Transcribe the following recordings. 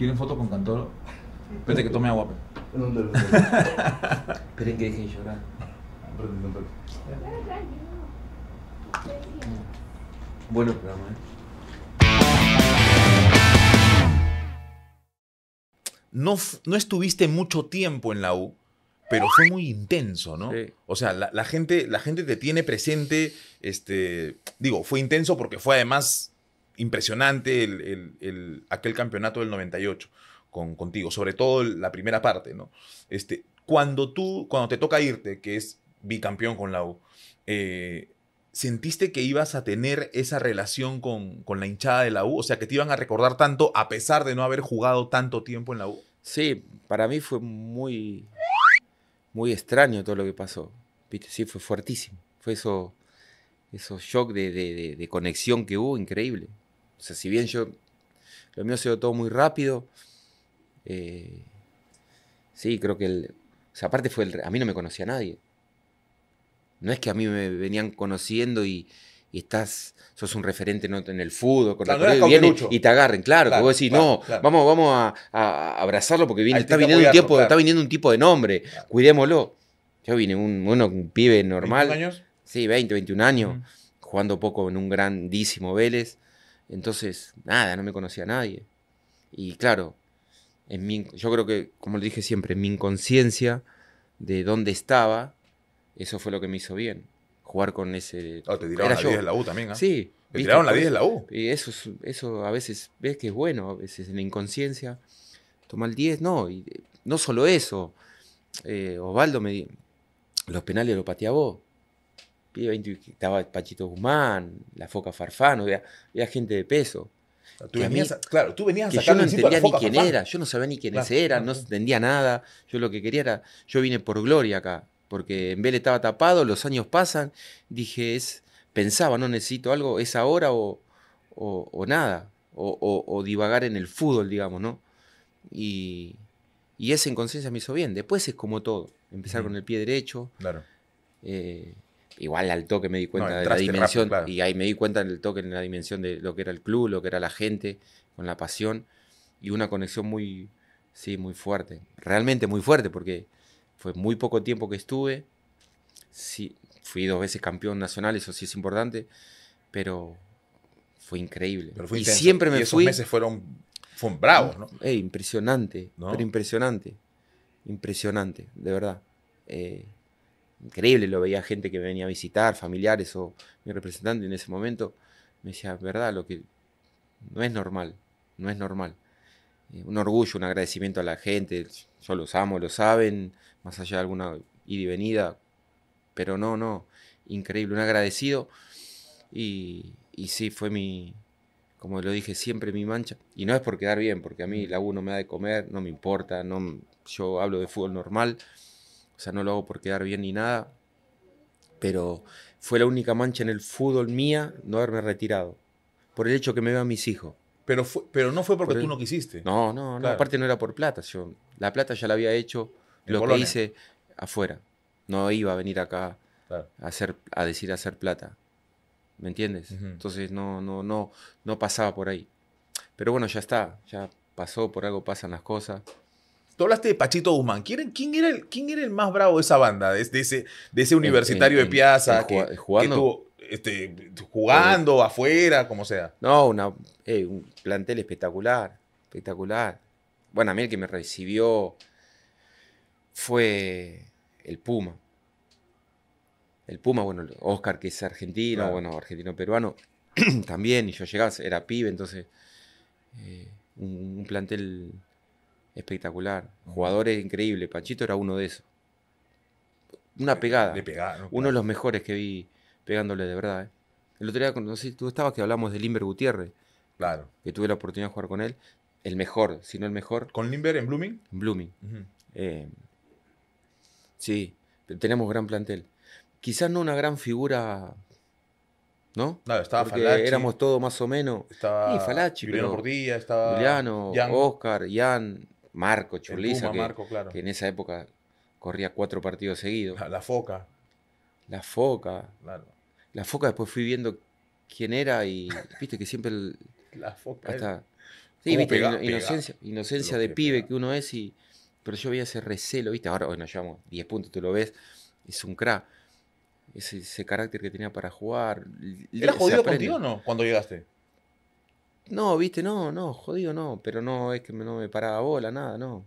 ¿Quieren foto con Cantoro? Espérate que tome agua. ¿En ¿Dónde? Esperen que dejen llorar. Bueno programa, ¿eh? No, no estuviste mucho tiempo en la U, pero fue muy intenso, ¿no? O sea, la, gente, la gente te tiene presente, este, digo, fue intenso porque fue además impresionante el, aquel campeonato del 98 con, contigo, sobre todo la primera parte, ¿no? Este, cuando tú, cuando te toca irte, que es bicampeón con la U, eh, ¿sentiste que ibas a tener esa relación con, la hinchada de la U? O sea, que te iban a recordar tanto a pesar de no haber jugado tanto tiempo en la U. Sí, para mí fue muy, muy extraño todo lo que pasó. Sí, fue fuertísimo. Fue eso, shock de conexión que hubo, increíble. O sea, si bien yo, lo mío ha sido todo muy rápido, eh, sí, creo que el... O sea, aparte fue el, a mí no me conocía nadie. No es que a mí me venían conociendo y, estás, sos un referente en el fútbol, con la y te agarren, claro, que vos decís, no, vamos, vamos a, abrazarlo porque viene, está, viniendo un tiempo, está viniendo un tipo de nombre, cuidémoslo. Yo vine un, bueno un pibe normal. 20 años? Sí, 20, 21 años, jugando poco en un grandísimo Vélez. Entonces, nada, no me conocía a nadie. Y claro, en yo creo que, como le dije siempre, en mi inconsciencia de dónde estaba, eso fue lo que me hizo bien. Jugar con ese. Ah, te tiraron la 10 de la U también, ¿ah? Sí. Te tiraron la 10 pues, en la U. Y eso, eso a veces ves que es bueno, a veces en la inconsciencia. Toma el 10, no. Y eh, no solo eso. Eh, Osvaldo me. Los penales lo pateaba vos estaba Pachito Guzmán, la Foca Farfano había, gente de peso. Tú claro, tú venías a Yo no entendía ni quién era, yo no sabía ni quiénes eran, no entendía nada. Yo lo que quería era, yo vine por gloria acá, porque en Vélez estaba tapado, los años pasan, dije, es, pensaba, no necesito algo, es ahora o, nada, o, divagar en el fútbol, digamos, ¿no? Y, y inconsciencia me hizo bien. Después es como todo, empezar con el pie derecho. Claro. Eh, Igual al toque me di cuenta de la dimensión, y ahí me di cuenta del toque en la dimensión de lo que era el club, lo que era la gente, con la pasión, y una conexión muy, sí, muy fuerte, realmente muy fuerte, porque fue muy poco tiempo que estuve, sí, fui dos veces campeón nacional, eso sí es importante, pero fue increíble. y siempre me y esos meses fueron, fueron bravos, ¿no? Eh, impresionante, pero impresionante, impresionante, de verdad. Eh, increíble, lo veía gente que venía a visitar, familiares o mi representante en ese momento, me decía, verdad, lo que no es normal, no es normal. Eh, un orgullo, un agradecimiento a la gente, yo los amo, lo saben, más allá de alguna ida y venida, pero no, no, increíble, un agradecido y, y sí, fue mi, como lo dije siempre, mi mancha. Y no es por quedar bien, porque a mí mm. la U no me da de comer, no me importa, no, yo hablo de fútbol normal. O sea, no lo hago por quedar bien ni nada. Pero fue la única mancha en el fútbol mía no haberme retirado. Por el hecho que me vean mis hijos. Pero, pero no fue porque tú no quisiste. No, no, no. Aparte no era por plata. Yo, la plata ya la había hecho. lo que hice afuera. No iba a venir acá a, hacer, a decir hacer plata. ¿Me entiendes? Entonces no, no, no, no pasaba por ahí. Pero bueno, ya está. Ya pasó, por algo pasan las cosas. Tú hablaste de Pachito Guzmán. ¿Quién, era, era el, quién era el más bravo de esa banda, de, ese, de ese universitario de Piazza? Que, jugando este, eh, afuera, como sea. No, eh, un plantel espectacular, espectacular. Bueno, a mí el que me recibió fue el Puma. El Puma, bueno, Oscar que es argentino, bueno, argentino-peruano, también, y yo llegaba, era pibe, entonces eh, un, plantel espectacular. Jugadores increíble Panchito era uno de esos. Una pegada. De pegada uno de los mejores que vi pegándole de verdad. ¿eh? El otro día, no sé, tú estabas que hablamos de Limber Gutiérrez. Claro. Que tuve la oportunidad de jugar con él. El mejor, si no el mejor. ¿Con Limber en Blooming? En Blooming. Eh, sí, tenemos gran plantel. Quizás no una gran figura ¿no? No, estaba Falachi, Éramos todos más o menos. Estaba. Falachi, Juliano pero, Juliano, Oscar, Jan, Marco Chulisa que, en esa época corría cuatro partidos seguidos. La, Foca. La Foca. La Foca después fui viendo quién era y viste que siempre... la Foca. sí, viste, inocencia, de pibe que uno es y... Pero yo veía ese recelo, viste, ahora, bueno, llevamos 10 puntos, tú lo ves, es un crack. Ese, carácter que tenía para jugar. ¿Era jodido contigo o no cuando llegaste? No, viste, no, no, jodido no, pero no, es que no me paraba bola, nada, no.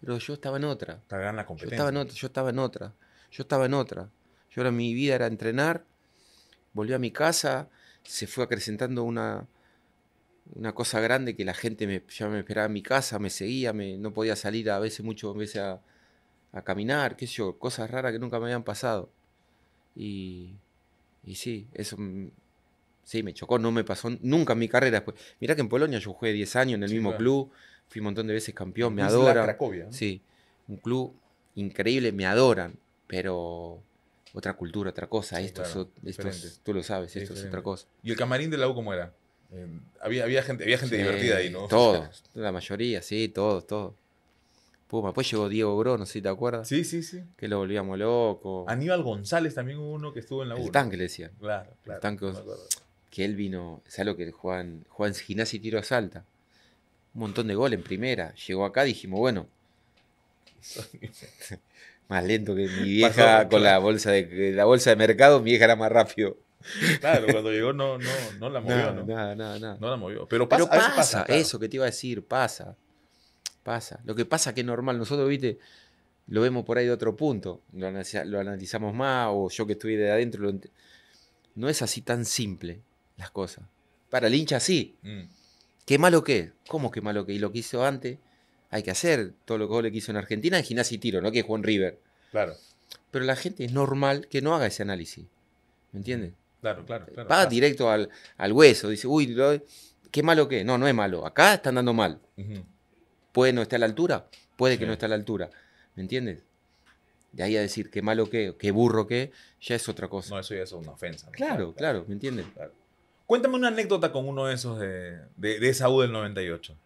Pero yo estaba en otra. Estaba en la competencia. Yo estaba en otra, yo estaba en otra. Yo estaba en otra. Yo ahora mi vida era entrenar, volví a mi casa, se fue acrecentando una, una cosa grande que la gente me, ya me esperaba en mi casa, me seguía, no podía salir a veces, a veces a, caminar, qué sé yo, cosas raras que nunca me habían pasado. Y, y sí, eso Sí, me chocó, no me pasó nunca en mi carrera después. Mirá que en Polonia yo jugué 10 años en el mismo club, fui un montón de veces campeón, me adora. adoran. Sí, un club increíble, me adoran, pero otra cultura, otra cosa, esto, es, esto es, tú lo sabes, esto es otra cosa. ¿Y el camarín de la U cómo era? Eh, había, había, gente, había gente divertida ahí, ¿no? Todos, la mayoría, sí, todos, todos. Puma, después llegó Diego Bro, no sé si te acuerdas. Sí, sí, sí. Que lo volvíamos loco. Aníbal González también hubo uno que estuvo en la U. El tanque le decían. Claro, claro que él vino, ¿sabes lo que Juan, Juan Ginazzi tiró a Salta? Un montón de gol en primera. Llegó acá, dijimos, bueno. más lento que mi vieja con la bolsa de la bolsa de mercado, mi vieja era más rápido. Claro, cuando llegó no, la movió, no, ¿no? No, la movió. Pero pasa, eso que te iba a decir, pasa. Pasa. Lo que pasa que es normal. Nosotros, viste, lo vemos por ahí de otro punto. Lo, analizamos más, o yo que estuve de adentro. no es así tan simple las cosas. Para el hincha sí. Mm. Qué malo qué ¿Cómo qué malo qué Y lo que hizo antes, hay que hacer todo lo que le quiso en Argentina en gimnasia y tiro, ¿no? Que es Juan River. Claro. Pero la gente es normal que no haga ese análisis. ¿Me entiendes? Claro, claro, Va directo al, hueso. Dice, uy, qué malo que No, no es malo. Acá están dando mal. Puede no estar a la altura. Puede que no esté a la altura. ¿Me entiendes? De ahí a decir qué malo que, qué burro que, ya es otra cosa. No, eso ya es una ofensa. Claro, claro, claro, ¿me entiendes? Claro. Cuéntame una anécdota con uno de esos de, de, esa U del 98.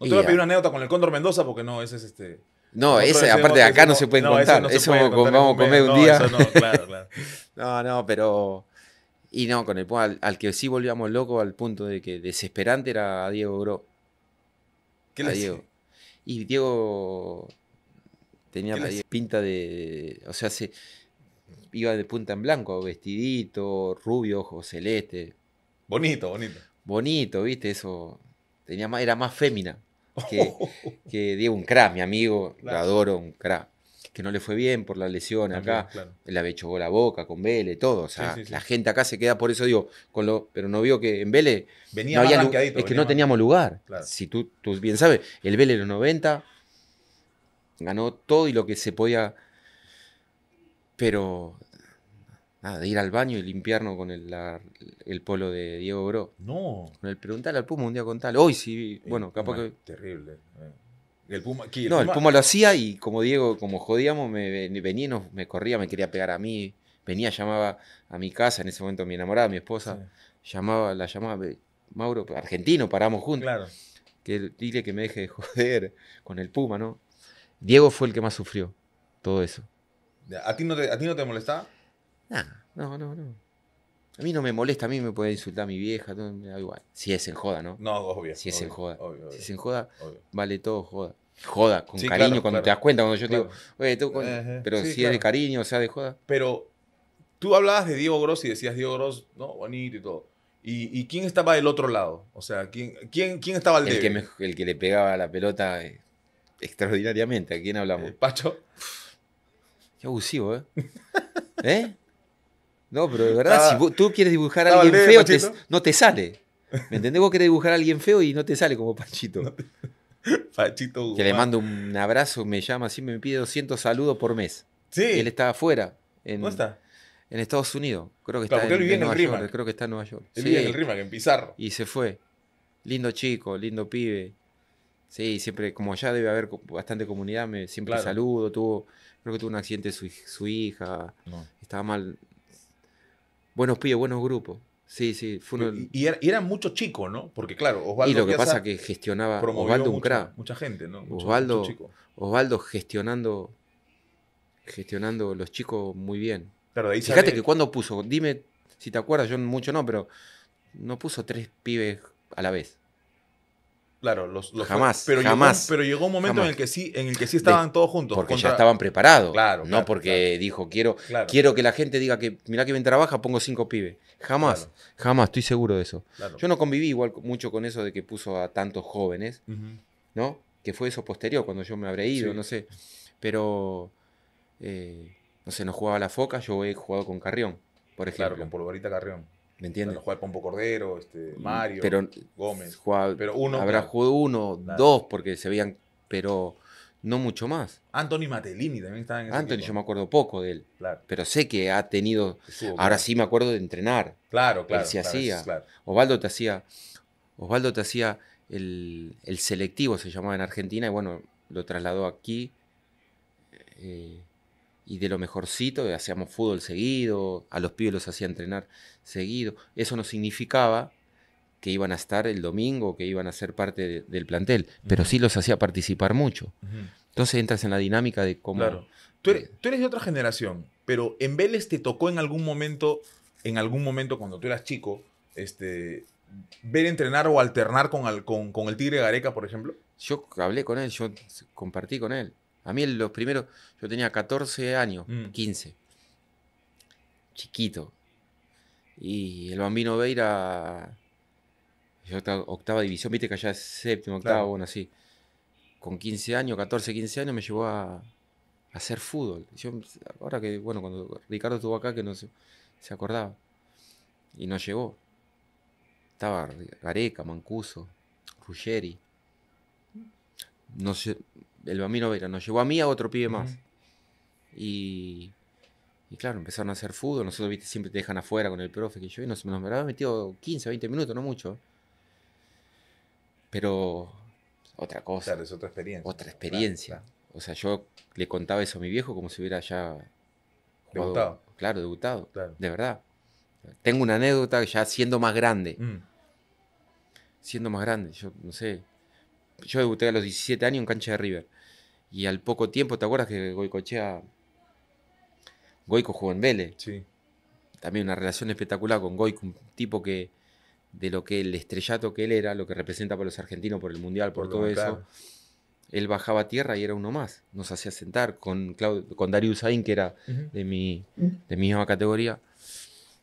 No te voy a pedir una anécdota con el Cóndor Mendoza porque no, ese es este. No, ese, aparte de acá no, se pueden contar. Eso, no se vamos a comer un día. Eso claro, claro. no, no, pero. Y no, con el al, que sí volvíamos locos al punto de que desesperante era Diego Bro. ¿Qué le Diego. Y Diego tenía pinta de. O sea, se iba de punta en blanco, vestidito, rubio, ojos celeste. Bonito, bonito. Bonito, viste, eso. Tenía era más fémina que, que Diego, un mi amigo, lo adoro, un crack. Que no le fue bien por la lesión acá. Le había la boca con Vélez, todo. O sea, la gente acá se queda, por eso digo, con lo, pero no vio que en Vélez. Venía no Es que no teníamos lugar. Si tú, tú bien sabes, el Vélez en los 90 ganó todo y lo que se podía pero nada, de ir al baño y limpiarnos con el, polo de Diego Bro. No. Con el preguntarle al Puma un día con tal. Hoy sí, bueno, capaz que. Terrible. Eh. El Puma, no, el Puma lo hacía y como Diego, como jodíamos, me, venía me corría, me quería pegar a mí. Venía, llamaba a mi casa, en ese momento mi enamorada, mi esposa, llamaba, la llamaba, Mauro, argentino, paramos juntos. Claro. Que, dile que me deje de joder con el Puma, ¿no? Diego fue el que más sufrió todo eso. ¿A ti no te, a ti no te molestaba? Nah, no, no, no. A mí no me molesta, a mí me puede insultar a mi vieja, todo, me da igual. Si es en joda, ¿no? No, obvio. Si es en joda. si es en joda, vale todo joda. Joda, con cariño, cuando te das cuenta, cuando yo te digo, oye, pero si es de cariño, o sea, de joda. Pero tú hablabas de Diego Gross y decías Diego Gross, no, bonito y todo. ¿Y, ¿Y, quién estaba del otro lado? O sea, ¿quién, quién, quién estaba al el El que le pegaba la pelota eh, extraordinariamente. ¿A quién hablamos? Eh, ¿Pacho? Qué abusivo, ¿eh? ¿Eh? No, pero de verdad, si tú quieres dibujar a alguien feo, no te sale. ¿Me entendés? Vos querés dibujar a alguien feo y no te sale como Panchito. Panchito Que le mando un abrazo, me llama así, me pide 200 saludos por mes. Sí. él estaba afuera. En, ¿Dónde está? En Estados Unidos. Creo que está en, Nueva York. Creo que está en Nueva York. Él vive en el Rimac, en Pizarro. Y se fue. Lindo chico, lindo pibe. Sí, siempre, como ya debe haber bastante comunidad, me siempre saludo, tuvo creo que tuvo un accidente su, hija, estaba mal. Buenos pibes, buenos grupos. Sí, sí. y, eran muchos chicos, ¿no? Porque claro, Osvaldo. Y lo que pasa es que gestionaba Osvaldo un cra, Mucha gente, ¿no? Osvaldo, Osvaldo gestionando, gestionando los chicos muy bien. Fíjate que cuando puso, dime si te acuerdas, yo mucho no, pero no puso tres pibes a la vez. Claro, los, jamás, pero jamás. Llegó, pero llegó un momento en el que sí, en el que sí estaban todos juntos. Porque ya estaban preparados. Claro. No porque dijo quiero, quiero que la gente diga que mirá que me trabaja, pongo cinco pibes. Jamás, jamás. Estoy seguro de eso. Yo no conviví igual mucho con eso de que puso a tantos jóvenes, ¿no? Que fue eso posterior cuando yo me habré ido, no sé. Pero eh, no sé, no jugaba la foca, yo he jugado con Carrión, por ejemplo. Claro, con Polvorita Carrión. ¿Me entiendes? Pompo Cordero, este, Mario, Gómez. pero uno, habrá jugado uno, dos, porque se veían, pero no mucho más. Anthony Matelini también estaba en ese Anthony, yo me acuerdo poco de él. Pero sé que ha tenido. ahora sí me acuerdo de entrenar. Claro, claro. Él se hacía. Osvaldo te hacía. Osvaldo te hacía el, selectivo, se llamaba en Argentina, y bueno, lo trasladó aquí. Eh, y de lo mejorcito, hacíamos fútbol seguido, a los pibes los hacía entrenar seguido. Eso no significaba que iban a estar el domingo, que iban a ser parte del plantel, pero sí los hacía participar mucho. Entonces entras en la dinámica de cómo... Claro. Eh, tú eres, de otra generación, pero en Vélez te tocó en algún momento, en algún momento cuando tú eras chico, este, ver entrenar o alternar con, con, con el Tigre Gareca, por ejemplo. Yo hablé con él, yo compartí con él. A mí los primeros, yo tenía 14 años, 15, mm. chiquito. Y el bambino Veira, yo octava, octava división, viste que allá es séptimo, octavo, bueno, así. Con 15 años, 14, 15 años me llevó a, hacer fútbol. Yo, ahora que, bueno, cuando Ricardo estuvo acá, que no sé, se acordaba. Y no llegó. Estaba Gareca, Mancuso, Ruggeri. No sé, el Bambino Vera, nos llevó a mí a otro pibe más. y, claro, empezaron a hacer fútbol, nosotros viste, siempre te dejan afuera con el profe que yo, y nos, nos metido 15, 20 minutos, no mucho. Pero otra cosa. Claro, es otra experiencia. Otra experiencia. O sea, yo le contaba eso a mi viejo como si hubiera ya... debutado. Claro, debutado. De verdad. Tengo una anécdota ya siendo más grande. Mm. Siendo más grande, yo no sé yo debuté a los 17 años en cancha de River. Y al poco tiempo, ¿te acuerdas que Goicochea. Goico jugó en Vélez? Sí. También una relación espectacular con Goico, un tipo que. De lo que el estrellato que él era, lo que representa para los argentinos por el mundial, por, todo eso. Él bajaba a tierra y era uno más. Nos hacía sentar con, Claudio, con Darius que era de, mi, de mi misma categoría.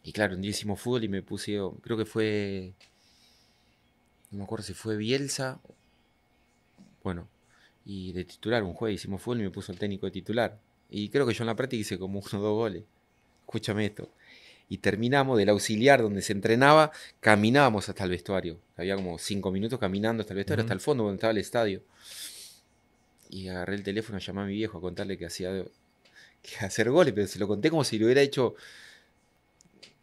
Y claro, un día fútbol y me puse, creo que fue, no me acuerdo si fue Bielsa bueno, y de titular, un juego, hicimos fútbol y me puso el técnico de titular. Y creo que yo en la práctica hice como uno o dos goles. Escúchame esto. Y terminamos del auxiliar donde se entrenaba, caminábamos hasta el vestuario. Había como cinco minutos caminando hasta el vestuario, hasta el fondo donde estaba el estadio. Y agarré el teléfono, llamé a mi viejo a contarle que hacía que hacer goles, pero se lo conté como si lo hubiera hecho,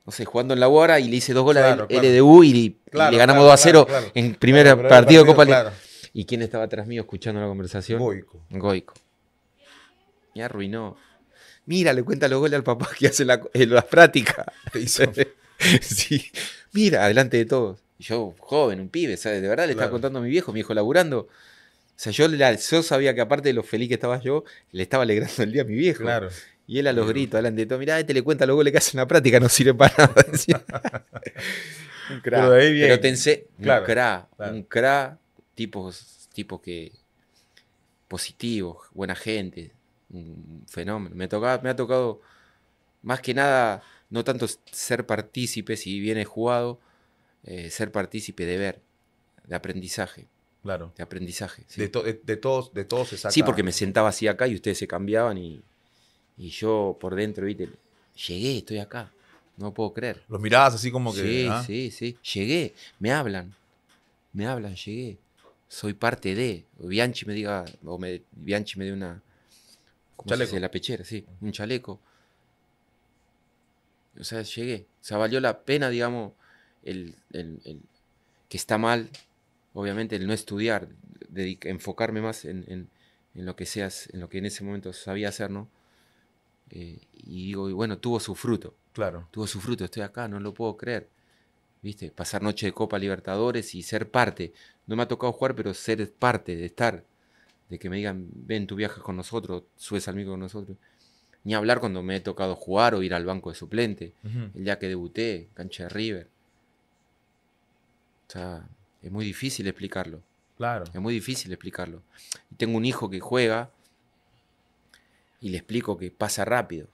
no sé, jugando en la hora y le hice dos goles de LDU y, le ganamos 2 a 0 en primer partido, de Copa ¿Y quién estaba atrás mío escuchando la conversación? Goico. Goico. Me arruinó. Mira, le cuenta los goles al papá que hace la, eh, prácticas. Mira, adelante de todos. yo, joven, un pibe, ¿sabes? De verdad le estaba contando a mi viejo, mi viejo laburando. O sea, yo, sabía que aparte de lo feliz que estaba yo, le estaba alegrando el día a mi viejo. Claro. Y él a los gritos, adelante de todo, Mira, este le cuenta los goles que hace en la práctica, no sirve para nada. un cra. Pero, ahí bien. Pero te un cra, un cra tipos, tipos que positivos, buena gente, un fenómeno. Me, tocaba me ha tocado más que nada, no tanto ser partícipe, si bien jugado, eh, ser partícipe de ver, de aprendizaje. Claro. De aprendizaje. De, todos, de todos se Sí, porque me sentaba así acá y ustedes se cambiaban y, yo por dentro, viste, llegué, estoy acá. No puedo creer. Los mirabas así como que. Sí, ah. sí, sí. Llegué, me hablan. Me hablan, llegué soy parte de. O Bianchi me diga, o Bianchi me dé una. ¿cómo chaleco. Se La pechera, sí, un chaleco. O sea, llegué. O sea, valió la pena, digamos, el, que está mal, obviamente, el no estudiar, enfocarme más en, lo que seas, en lo que en ese momento sabía hacer, ¿no? Eh, y digo, bueno, tuvo su fruto. Claro. Tuvo su fruto, estoy acá, no lo puedo creer. ¿viste? Pasar noche de Copa Libertadores y ser parte. No me ha tocado jugar, pero ser parte, de estar. De que me digan, ven, tú viajas con nosotros, subes al micro con nosotros. Ni hablar cuando me he tocado jugar o ir al banco de suplente. El día que debuté, cancha de River. O sea, es muy difícil explicarlo. Claro. Es muy difícil explicarlo. Tengo un hijo que juega y le explico que pasa rápido.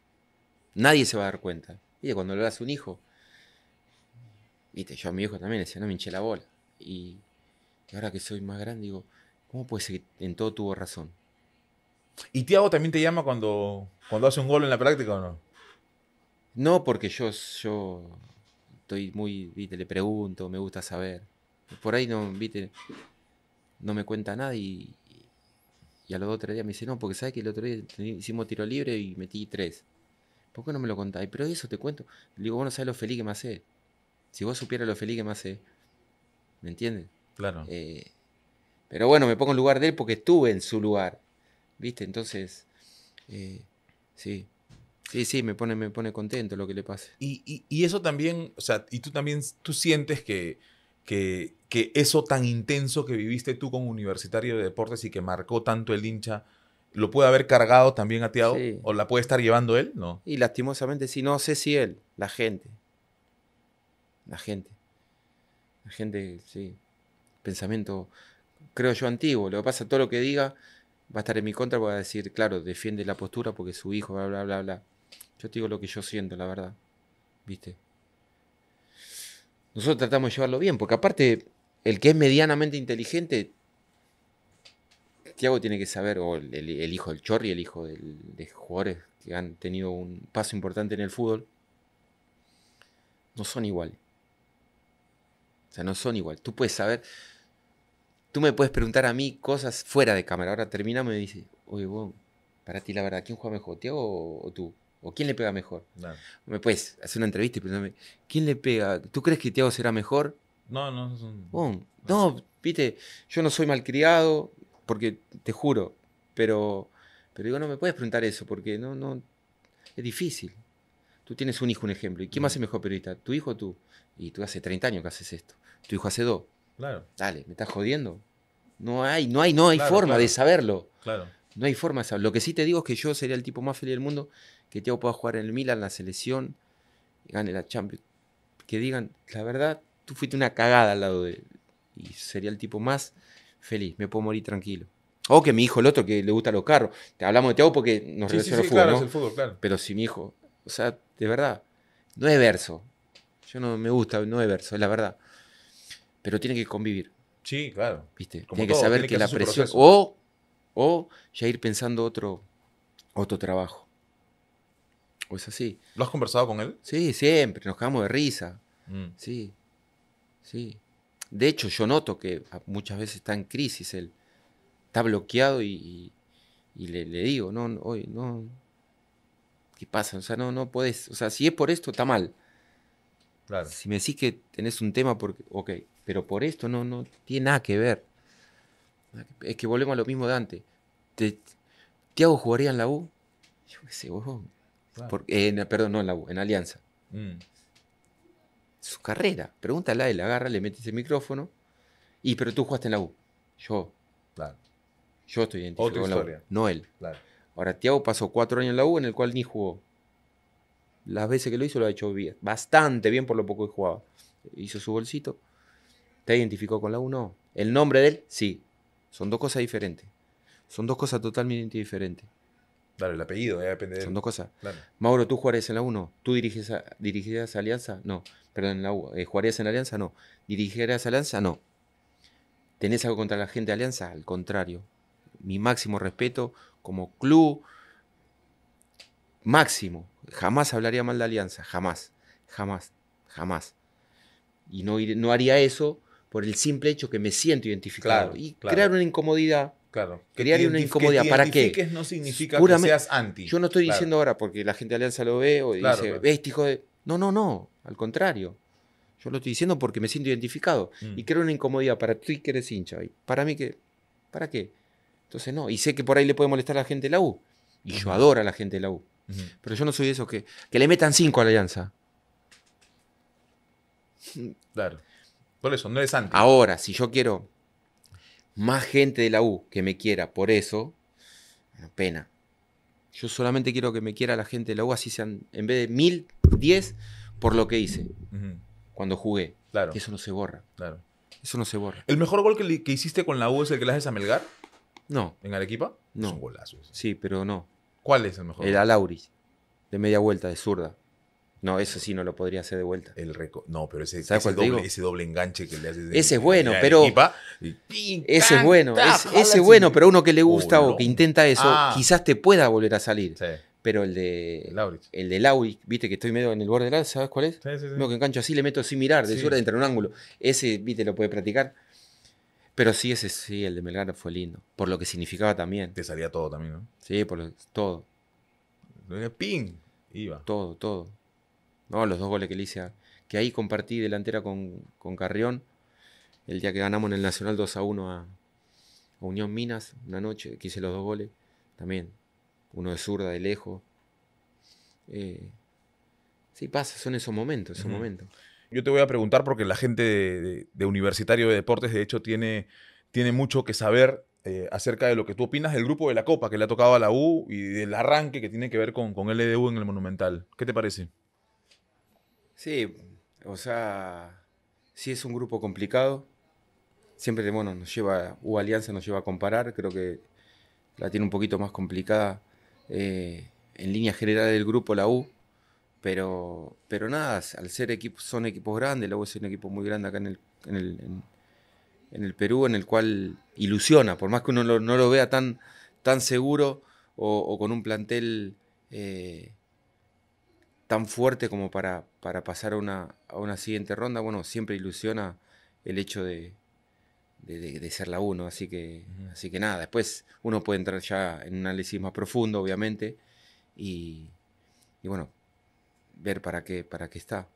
Nadie se va a dar cuenta. Y cuando le das un hijo, Viste, yo a mi hijo también le decía, no me hinché la bola. Y, ahora que soy más grande, digo, ¿cómo puede ser que en todo tuvo razón? ¿Y Tiago también te llama cuando, cuando hace un gol en la práctica o no? No, porque yo, yo estoy muy, viste, le pregunto, me gusta saber. Por ahí no, viste, no me cuenta nada y, y a los dos o tres días me dice, no, porque sabes que el otro día hicimos tiro libre y metí tres. ¿Por qué no me lo contáis? Pero eso te cuento. digo, vos no lo feliz que me hace. Si vos supieras lo feliz que me hace, ¿me entiendes? Claro. Eh, pero bueno, me pongo en lugar de él porque estuve en su lugar, ¿viste? Entonces, eh, sí. Sí, sí, me pone, me pone contento lo que le pase. Y, y, y eso también, o sea, y tú también, tú sientes que, que, eso tan intenso que viviste tú con Universitario de Deportes y que marcó tanto el hincha, ¿lo puede haber cargado también a Teado ¿O la puede estar llevando él? No. Y lastimosamente, sí, no sé si él, la gente la gente. La gente, sí. Pensamiento, creo yo, antiguo. Lo que pasa, todo lo que diga va a estar en mi contra, va a decir, claro, defiende la postura porque su hijo, bla, bla, bla, bla. Yo te digo lo que yo siento, la verdad. ¿Viste? Nosotros tratamos de llevarlo bien, porque aparte, el que es medianamente inteligente, Tiago tiene que saber, o el, hijo del Chorri, el hijo de jugadores que han tenido un paso importante en el fútbol, no son iguales. O sea, no son igual. Tú puedes saber, tú me puedes preguntar a mí cosas fuera de cámara. Ahora terminamos y me dices, oye, vos, para ti la verdad, ¿quién juega mejor, ¿Tiago o, tú? ¿O quién le pega mejor? Me puedes hacer una entrevista y preguntarme, ¿quién le pega? ¿Tú crees que Tiago será mejor? No, no. Son... no, viste, yo no soy malcriado, porque te juro, pero, pero digo, no me puedes preguntar eso, porque no, no, es difícil. Tú tienes un hijo, un ejemplo, ¿y quién más mm. es mejor periodista? ¿Tu hijo o tú? Y tú hace 30 años que haces esto. Tu hijo hace dos. Claro. Dale, me estás jodiendo. No hay, no hay, no hay forma de saberlo. Claro. No hay forma de saberlo. Lo que sí te digo es que yo sería el tipo más feliz del mundo que Tiago pueda jugar en el Milan, en la selección, y gane la Champions. Que digan, la verdad, tú fuiste una cagada al lado de. Él. Y sería el tipo más feliz. Me puedo morir tranquilo. O que mi hijo, el otro que le gusta los carros. Te hablamos de Tiago porque nos relaciona es el fútbol claro. Pero si mi hijo. O sea, de verdad, no es verso. Yo no me gusta no verso, es la verdad. Pero tiene que convivir. Sí, claro. ¿Viste? tiene que saber que, la presión. O, ya ir pensando otro, otro trabajo. O es así. ¿Lo has conversado con él? Sí, siempre. Nos cagamos de risa. Mm. Sí. Sí. De hecho, yo noto que muchas veces está en crisis él. Está bloqueado y, y, le, digo, no, hoy no, ¿Qué pasa? O sea, no, no puedes O sea, si es por esto, está mal. Si me decís que tenés un tema, porque, ok, pero por esto no, no tiene nada que ver. Es que volvemos a lo mismo de antes. Tiago jugaría en la U. Yo qué sé, ¿vos? perdón, no en la U, en Alianza. Mm. Su carrera. a él agarra, le metes el micrófono. Y, pero tú jugaste en la U. Yo. Claro. Yo estoy identificado Otra en la U. No él. Claro. Ahora, Tiago pasó cuatro años en la U en el cual ni jugó. Las veces que lo hizo lo ha hecho bien, bastante bien por lo poco que jugaba. Hizo su bolsito. ¿Te identificó con la 1? ¿El nombre de él? Sí. Son dos cosas diferentes. Son dos cosas totalmente diferentes. Claro, el apellido, eh, depende de Son dos cosas. Mauro, tú jugarías en la 1. ¿Tú diriges a, Alianza? No. Perdón, en la eh, ¿Jugarías en Alianza? No. ¿Dirigirías a Alianza? No. ¿Tenés algo contra la gente de Alianza? Al contrario. Mi máximo respeto como club, máximo. Jamás hablaría mal de Alianza, jamás, jamás, jamás. Y no, no haría eso por el simple hecho que me siento identificado. y crear una incomodidad. Claro. Crear una incomodidad. ¿Para qué? no significa que seas anti. Yo no estoy diciendo ahora porque la gente de Alianza lo ve o dice, ves, hijo de... No, no, no. Al contrario. Yo lo estoy diciendo porque me siento identificado. Mm. Y creo una incomodidad para ti que eres hincha. para mí que... ¿Para qué? Entonces no. Y sé que por ahí le puede molestar a la gente de la U. Y yo adoro a la gente de la U. Pero yo no soy de esos que, que le metan 5 a la alianza. Claro. Por eso, no es antes. Ahora, si yo quiero más gente de la U que me quiera por eso, pena. Yo solamente quiero que me quiera la gente de la U, así sean, en vez de mil, diez, por lo que hice. Cuando jugué. Claro. eso no se borra. Claro. Eso no se borra. ¿El mejor gol que, hiciste con la U es el que le haces a Melgar? No. ¿En Arequipa? No. golazo Sí, pero no. ¿Cuál es el mejor? El Alauris, de media vuelta, de zurda. No, eso sí no lo podría hacer de vuelta. El reco no, pero ese, doble, ese, doble, enganche que le haces de, Ese es bueno, pero. ese es bueno, ese es bueno, pero uno que le gusta o que intenta eso, ah. quizás te pueda volver a salir. Pero el de. Lauris, El viste que estoy medio en el borde la, ¿sabes cuál es? Sí, que engancho así, le meto sin mirar, de zurda, entra en un ángulo. Ese, viste, lo puede practicar. Pero sí, ese sí, el de Melgar fue lindo. Por lo que significaba también. Te salía todo también, ¿no? Sí, por lo, todo. ¡Ping! Iba. Todo, todo. No, los dos goles que le hice. que ahí compartí delantera con, con, Carrión. El día que ganamos en el Nacional 2 a 1 a, Unión Minas, una noche, que hice los dos goles. También. Uno de zurda, de lejos. Eh, sí, pasa, son esos momentos, esos momentos. Yo te voy a preguntar porque la gente de, Universitario de Deportes, de hecho, tiene, tiene mucho que saber eh, acerca de lo que tú opinas del grupo de la Copa que le ha tocado a la U y del arranque que tiene que ver con, con LDU en el Monumental. ¿Qué te parece? Sí, o sea, sí es un grupo complicado. Siempre, bueno, nos lleva, U Alianza nos lleva a comparar. Creo que la tiene un poquito más complicada eh, en línea general del grupo la U. Pero, pero nada, al ser equipos, son equipos grandes, la es un equipo muy grande acá en el, en el, en, el Perú, en el cual ilusiona, por más que uno no lo vea tan, tan seguro o, con un plantel eh, tan fuerte como para, pasar a una, siguiente ronda, bueno, siempre ilusiona el hecho de, ser la uno, así que, así que nada, después uno puede entrar ya en un análisis más profundo, obviamente, y, y bueno, ver para qué, para qué está.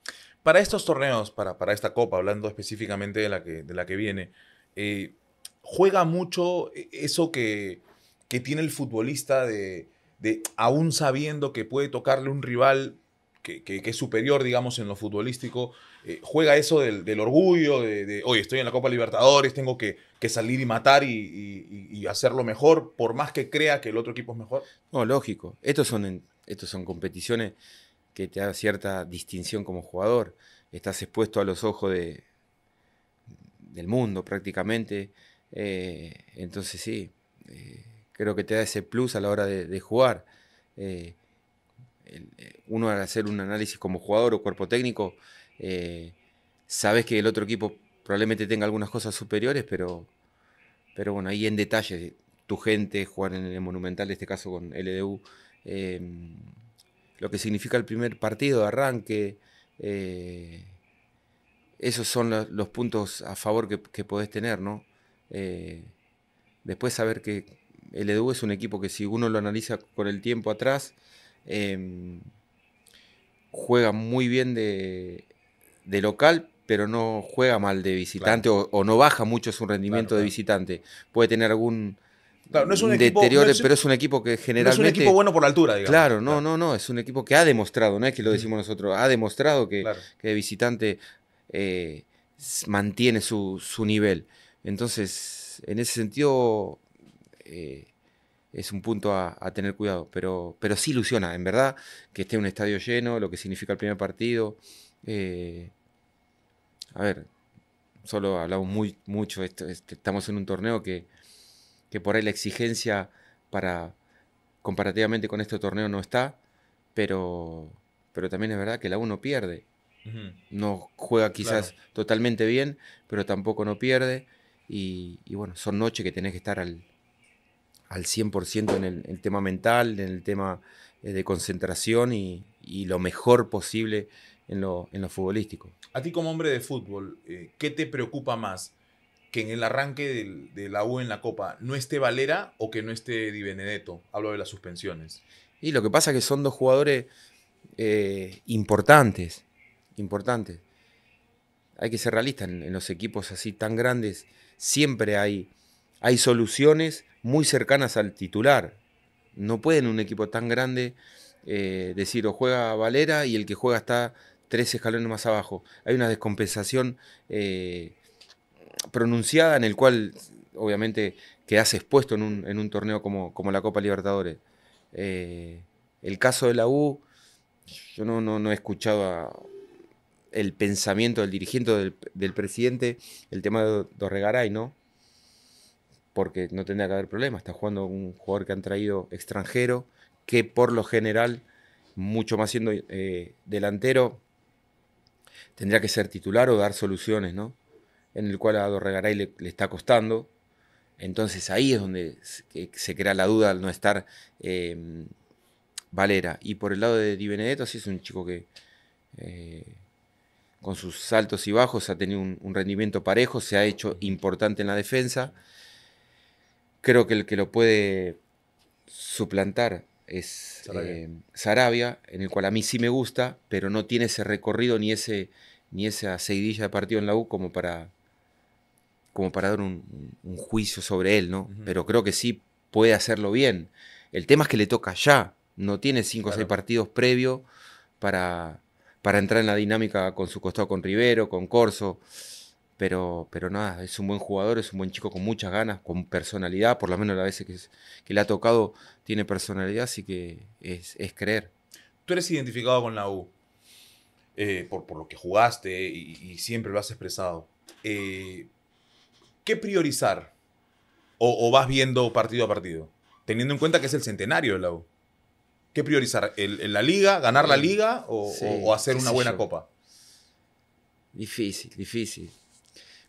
Para estos torneos, para, para esta copa, hablando específicamente de la que, de la que viene, eh, juega mucho e, eso que, que tiene el futbolista de, de, aún sabiendo que puede tocarle un rival que, es superior, digamos, en lo futbolístico, eh, juega eso del, orgullo, de, estoy en la Copa Libertadores, tengo que, salir y matar y, hacerlo mejor, por más que crea que el otro equipo es mejor. No, lógico. Estos son, estos son competiciones que te da cierta distinción como jugador. Estás expuesto a los ojos de, del mundo prácticamente. Eh, entonces sí, eh, creo que te da ese plus a la hora de, jugar. Eh, uno al hacer un análisis como jugador o cuerpo técnico, sabes que el otro equipo probablemente tenga algunas cosas superiores, pero, pero bueno, ahí en detalle, tu gente, jugar en el Monumental, en este caso con LDU, em, lo que significa el primer partido de arranque. Eh, esos son los, puntos a favor que, podés tener, ¿no? Eh, después saber que el EDU es un equipo que si uno lo analiza con el tiempo atrás, em, juega muy bien de, local, pero no juega mal de visitante o, no baja mucho su rendimiento de visitante. Puede tener algún Claro, no es un equipo, pero es un equipo que generalmente... es un equipo bueno por la altura, digamos. Claro, no, no, no, es un equipo que ha demostrado, no es que lo decimos nosotros, ha demostrado que, visitante eh, mantiene su, nivel. Entonces, en ese sentido, eh, es un punto a, tener cuidado, pero, pero sí ilusiona, en verdad, que esté un estadio lleno, lo que significa el primer partido. Eh, a ver, solo hablamos muy, mucho, este, estamos en un torneo que que por ahí la exigencia para comparativamente con este torneo no está, pero, pero también es verdad que la uno pierde. No juega quizás totalmente bien, pero tampoco no pierde. Y, bueno, son noches que tenés que estar al, 100% en el, tema mental, en el tema eh, de concentración y, lo mejor posible en lo, en lo futbolístico. A ti como hombre de fútbol, eh, ¿qué te preocupa más? que en el arranque de la U en la Copa no esté Valera o que no esté Di Benedetto. Hablo de las suspensiones. Y lo que pasa es que son dos jugadores eh, importantes, importantes. Hay que ser realistas, en, los equipos así tan grandes siempre hay, hay soluciones muy cercanas al titular. No pueden un equipo tan grande eh, decir o juega Valera y el que juega está tres escalones más abajo. Hay una descompensación eh, pronunciada en el cual obviamente quedás expuesto en un, torneo como, como, la Copa Libertadores. Eh, el caso de la U, yo no, no, he escuchado el pensamiento del dirigente, del, presidente, el tema de Dorregaray, ¿no? Porque no tendría que haber problema. Está jugando un jugador que han traído extranjero, que por lo general, mucho más siendo eh, delantero, tendría que ser titular o dar soluciones, ¿no? en el cual a Dorregaray le, le está costando. Entonces ahí es donde se, crea la duda al no estar em, Valera. Y por el lado de Di Benedetto, sí es un chico que eh, con sus saltos y bajos ha tenido un, rendimiento parejo, se ha hecho importante en la defensa. Creo que el que lo puede suplantar es eh, Sarabia. en el cual a mí sí me gusta, pero no tiene ese recorrido ni, ese, ni esa seguidilla de partido en la U como para como para dar un, juicio sobre él, ¿no? Pero creo que sí puede hacerlo bien. El tema es que le toca ya, no tiene cinco o seis partidos previo para, para entrar en la dinámica con su costado con Rivero, con Corso. Pero, pero nada, es un buen jugador, es un buen chico con muchas ganas, con personalidad, por lo menos las veces que, le ha tocado tiene personalidad, así que es, creer. Tú eres identificado con la U, eh, por, lo que jugaste y, siempre lo has expresado. Eh, ¿qué priorizar? O, vas viendo partido a partido? Teniendo en cuenta que es el centenario de la U. ¿Qué priorizar? ¿En la liga? ¿Ganar la liga? ¿O, hacer una buena copa? Difícil, difícil.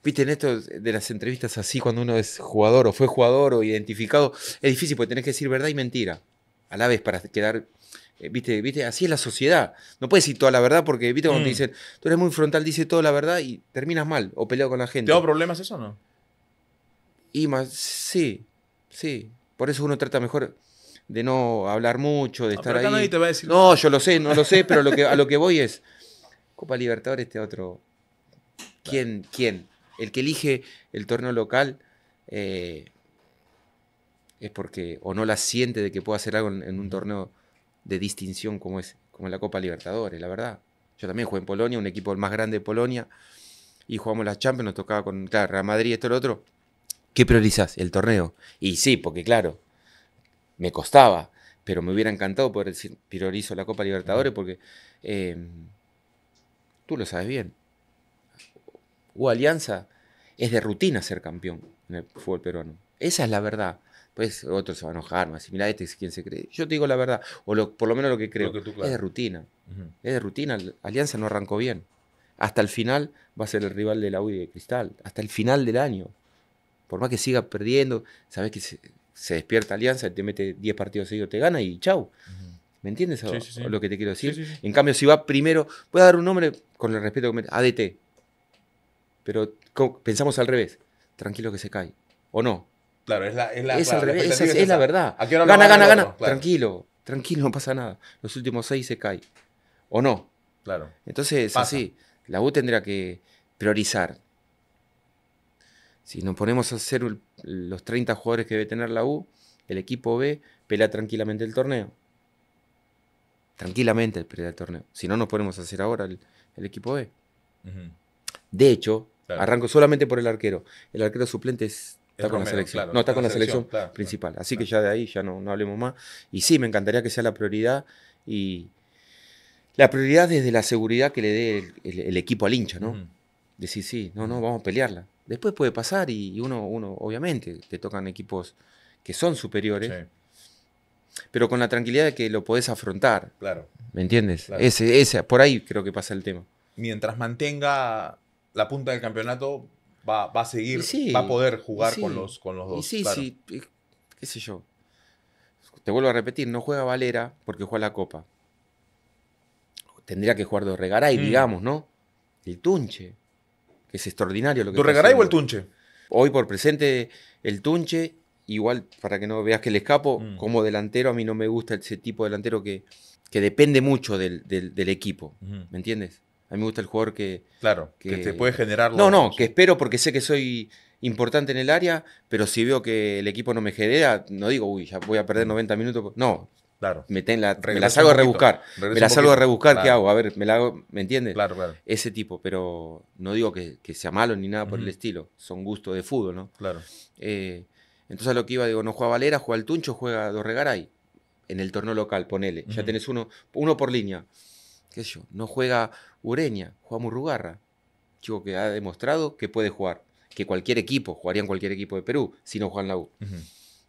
Viste, en esto de las entrevistas así, cuando uno es jugador o fue jugador o identificado, es difícil porque tenés que decir verdad y mentira a la vez para quedar. Eh, ¿Viste? ¿Viste? Así es la sociedad. No puedes decir toda la verdad porque, ¿viste? Cuando te mm. dicen, tú eres muy frontal, dice toda la verdad y terminas mal o peleado con la gente. ¿Te da problemas eso o no? Y más, sí, sí. Por eso uno trata mejor de no hablar mucho, de estar ahí. no, yo lo sé, no lo sé, pero lo que, a lo que voy es Copa Libertadores, este otro. ¿Quién? ¿Quién? El que elige el torneo local eh, es porque o no la siente de que pueda hacer algo en, un torneo de distinción como es como la Copa Libertadores, la verdad. Yo también jugué en Polonia, un equipo más grande de Polonia, y jugamos las Champions, nos tocaba con claro, Real Madrid, esto y lo otro. ¿Qué priorizás? El torneo. Y sí, porque claro, me costaba, pero me hubiera encantado poder decir, priorizo la Copa Libertadores porque em, tú lo sabes bien. U Alianza es de rutina ser campeón en el fútbol peruano. Esa es la verdad. Pues otros se van a enojar, más mira, este es quien se cree. Yo te digo la verdad, o por lo menos lo que creo. Es de rutina. Es de rutina. Alianza no arrancó bien. Hasta el final va a ser el rival de la U de Cristal. Hasta el final del año. Por más que siga perdiendo, sabes que se, despierta Alianza, te mete 10 partidos seguidos, te gana y chau. ¿Me entiendes lo que te quiero decir? En cambio, si va primero, voy a dar un nombre con el respeto que me... ADT. Pero pensamos al revés. Tranquilo que se cae. ¿O no? Claro, es la, es es la verdad. gana, gana, gana. Tranquilo, tranquilo, no pasa nada. Los últimos seis se cae. ¿O no? Claro. Entonces, así. La U tendrá que priorizar si nos ponemos a hacer los 30 jugadores que debe tener la U, el equipo B pelea tranquilamente el torneo. Tranquilamente pelea el torneo. Si no, nos ponemos a hacer ahora el, equipo B. De hecho, arranco solamente por el arquero. El arquero suplente es, está con la selección. no, está, con la selección, principal. Así que ya de ahí ya no, hablemos más. Y sí, me encantaría que sea la prioridad y la prioridad desde la seguridad que le dé el, equipo al hincha, ¿no? Decir, sí, no, no, vamos a pelearla. Después puede pasar y, uno, uno, obviamente, te tocan equipos que son superiores. Pero con la tranquilidad de que lo podés afrontar. Claro. ¿Me entiendes? por ahí creo que pasa el tema. Mientras mantenga la punta del campeonato, va, a seguir, va a poder jugar con, los, con los dos. sí, sí, eh, qué sé yo. Te vuelvo a repetir, no juega Valera porque juega la Copa. Tendría que jugar de Regaray, mm. digamos, ¿no? El Tunche es extraordinario lo que ¿Durregaray o el Tunche? Hoy por presente el Tunche, igual para que no veas que le escapo, mm. como delantero a mí no me gusta ese tipo de delantero que, que depende mucho del, equipo, ¿me entiendes? A mí me gusta el jugador que... Claro, que, que te puede generar... No, no, que espero porque sé que soy importante en el área, pero si veo que el equipo no me genera, no digo, uy, ya voy a perder 90 mm. minutos. No, Claro. Me, la, salgo las hago a rebuscar. me las hago a rebuscar, ¿qué hago? A ver, me la hago, ¿me entiendes? Claro, claro. Ese tipo, pero no digo que, sea malo ni nada por el estilo. Son gustos de fútbol, ¿no? Claro. Eh, entonces lo que iba, digo, no juega Valera, juega el Tuncho, juega Dorregaray. En el torneo local, ponele. Ya tenés uno, uno por línea. ¿Qué yo? No juega Ureña, juega Murrugarra. Chico que ha demostrado que puede jugar. Que cualquier equipo, jugaría en cualquier equipo de Perú, si no juegan la U.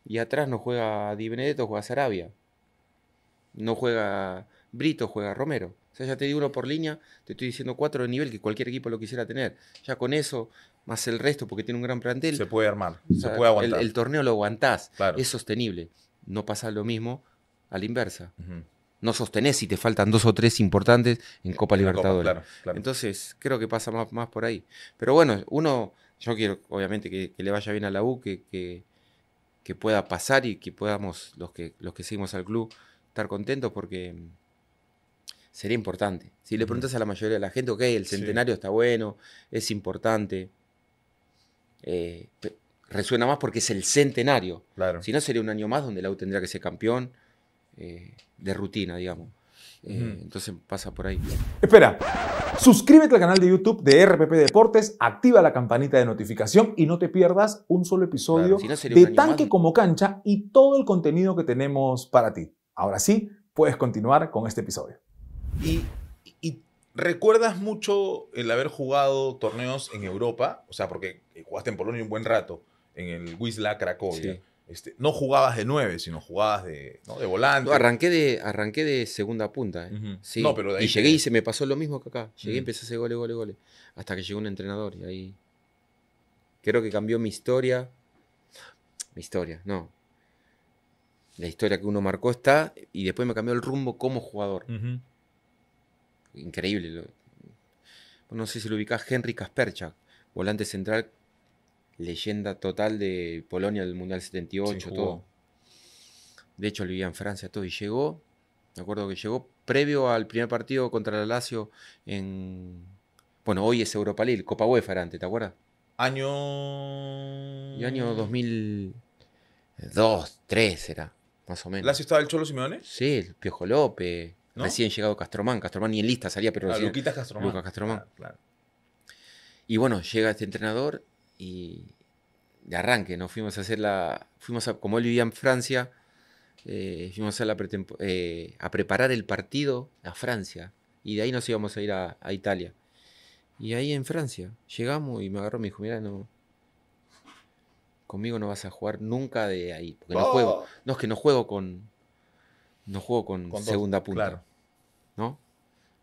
Y atrás no juega Di Benedetto, juega Sarabia. No juega Brito, juega Romero. O sea, ya te di uno por línea, te estoy diciendo cuatro de nivel que cualquier equipo lo quisiera tener. Ya con eso, más el resto, porque tiene un gran plantel. Se puede armar, se puede aguantar. El, torneo lo aguantás, es sostenible. No pasa lo mismo a la inversa. No sostenés si te faltan dos o tres importantes en Copa Libertadores. Entonces, creo que pasa más, por ahí. Pero bueno, uno, yo quiero obviamente que, le vaya bien a la U, que, que, pueda pasar y que podamos, los que, los que seguimos al club, estar contentos porque mm, sería importante. Si le preguntas a la mayoría de la gente, ok, el centenario está bueno, es importante. Eh, resuena más porque es el centenario. Si no, sería un año más donde Lau tendría que ser campeón eh, de rutina, digamos. Eh, entonces pasa por ahí. Espera, suscríbete al canal de YouTube de RPP Deportes, activa la campanita de notificación y no te pierdas un solo episodio de Tanque como Cancha y todo el contenido que tenemos para ti. Ahora sí, puedes continuar con este episodio. Y, recuerdas mucho el haber jugado torneos en Europa, o sea, porque eh, jugaste en Polonia un buen rato, en el Wisla Cracovia. Este, no jugabas de nueve, sino jugabas de, ¿no? de volante. arranqué, de, segunda punta. ¿eh? sí. no, pero y llegué y se me pasó lo mismo que acá. Llegué, empecé a hacer gole, gole, gole. Hasta que llegó un entrenador y ahí. Creo que cambió mi historia. Mi historia, no la historia que uno marcó está, y después me cambió el rumbo como jugador. Increíble. No sé si lo ubicás, Henry Kasperchak, volante central, leyenda total de Polonia del Mundial 78, todo. De hecho, vivía en Francia, todo, y llegó, me acuerdo que llegó previo al primer partido contra la Lazio en... Bueno, hoy es Europa League, Copa UEFA era antes, ¿te acuerdas? Año... Y año 2002 2003 era más o menos. ¿La estaba el Cholo Simeone? Sí, el Piojo López. Recién llegado Castromán. Castromán ni en lista salía, pero claro, Castromán. Y bueno, llega este entrenador y de arranque, nos Fuimos a hacer la. Fuimos a, como él vivía en Francia, eh, fuimos a, la eh, a preparar el partido a Francia. Y de ahí nos íbamos a ir a, Italia. Y ahí en Francia, llegamos y me agarró mi dijo, mira, no, Conmigo no vas a jugar nunca de ahí. Porque no juego. No, es que no juego con. No juego con, segunda punta. ¿No?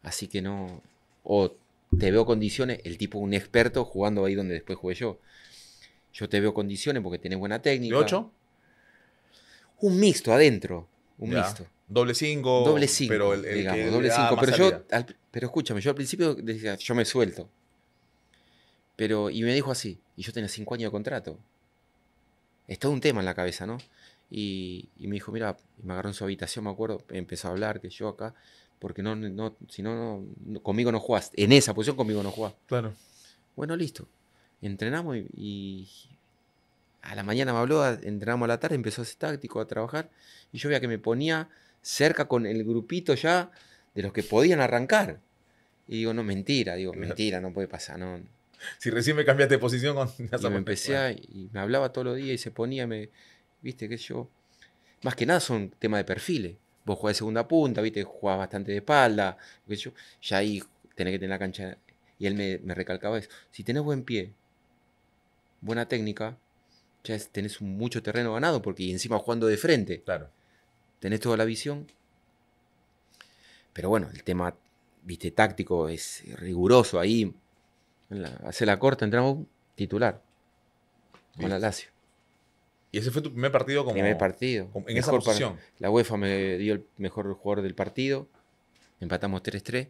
Así que no. O te veo condiciones, el tipo un experto jugando ahí donde después jugué yo. Yo te veo condiciones porque tenés buena técnica. 8? Un mixto adentro. Un mixto. Doble 5. Doble 5. Pero digamos, Pero escúchame, yo al principio decía, yo me suelto. Pero, y me dijo así, y yo tenía cinco años de contrato es todo un tema en la cabeza, ¿no? Y, me dijo, mira, y me agarró en su habitación, me acuerdo, empezó a hablar que yo acá, porque no, no si no, conmigo no jugás, en esa posición conmigo no jugás. Claro. Bueno, listo. Entrenamos y, y a la mañana me habló, entrenamos a la tarde, empezó a ser táctico, a trabajar, y yo veía que me ponía cerca con el grupito ya de los que podían arrancar. Y digo, no, mentira, digo, mentira, no puede pasar, no si recién me cambiaste de posición, con y me empecé y me hablaba todos los días y se ponía, me, viste, que yo. Más que nada son tema de perfiles. Vos jugás de segunda punta, viste, jugás bastante de espalda, qué yo. Ya ahí tenés que tener la cancha. Y él me, recalcaba eso. Si tenés buen pie, buena técnica, ya tenés mucho terreno ganado, porque encima jugando de frente. Claro. Tenés toda la visión. Pero bueno, el tema, viste, táctico es riguroso ahí hace la corta, entramos titular. Con la Lazio. ¿Y ese fue tu primer partido como.? Primer partido. en esa posición. la UEFA me dio el mejor jugador del partido. Empatamos 3-3.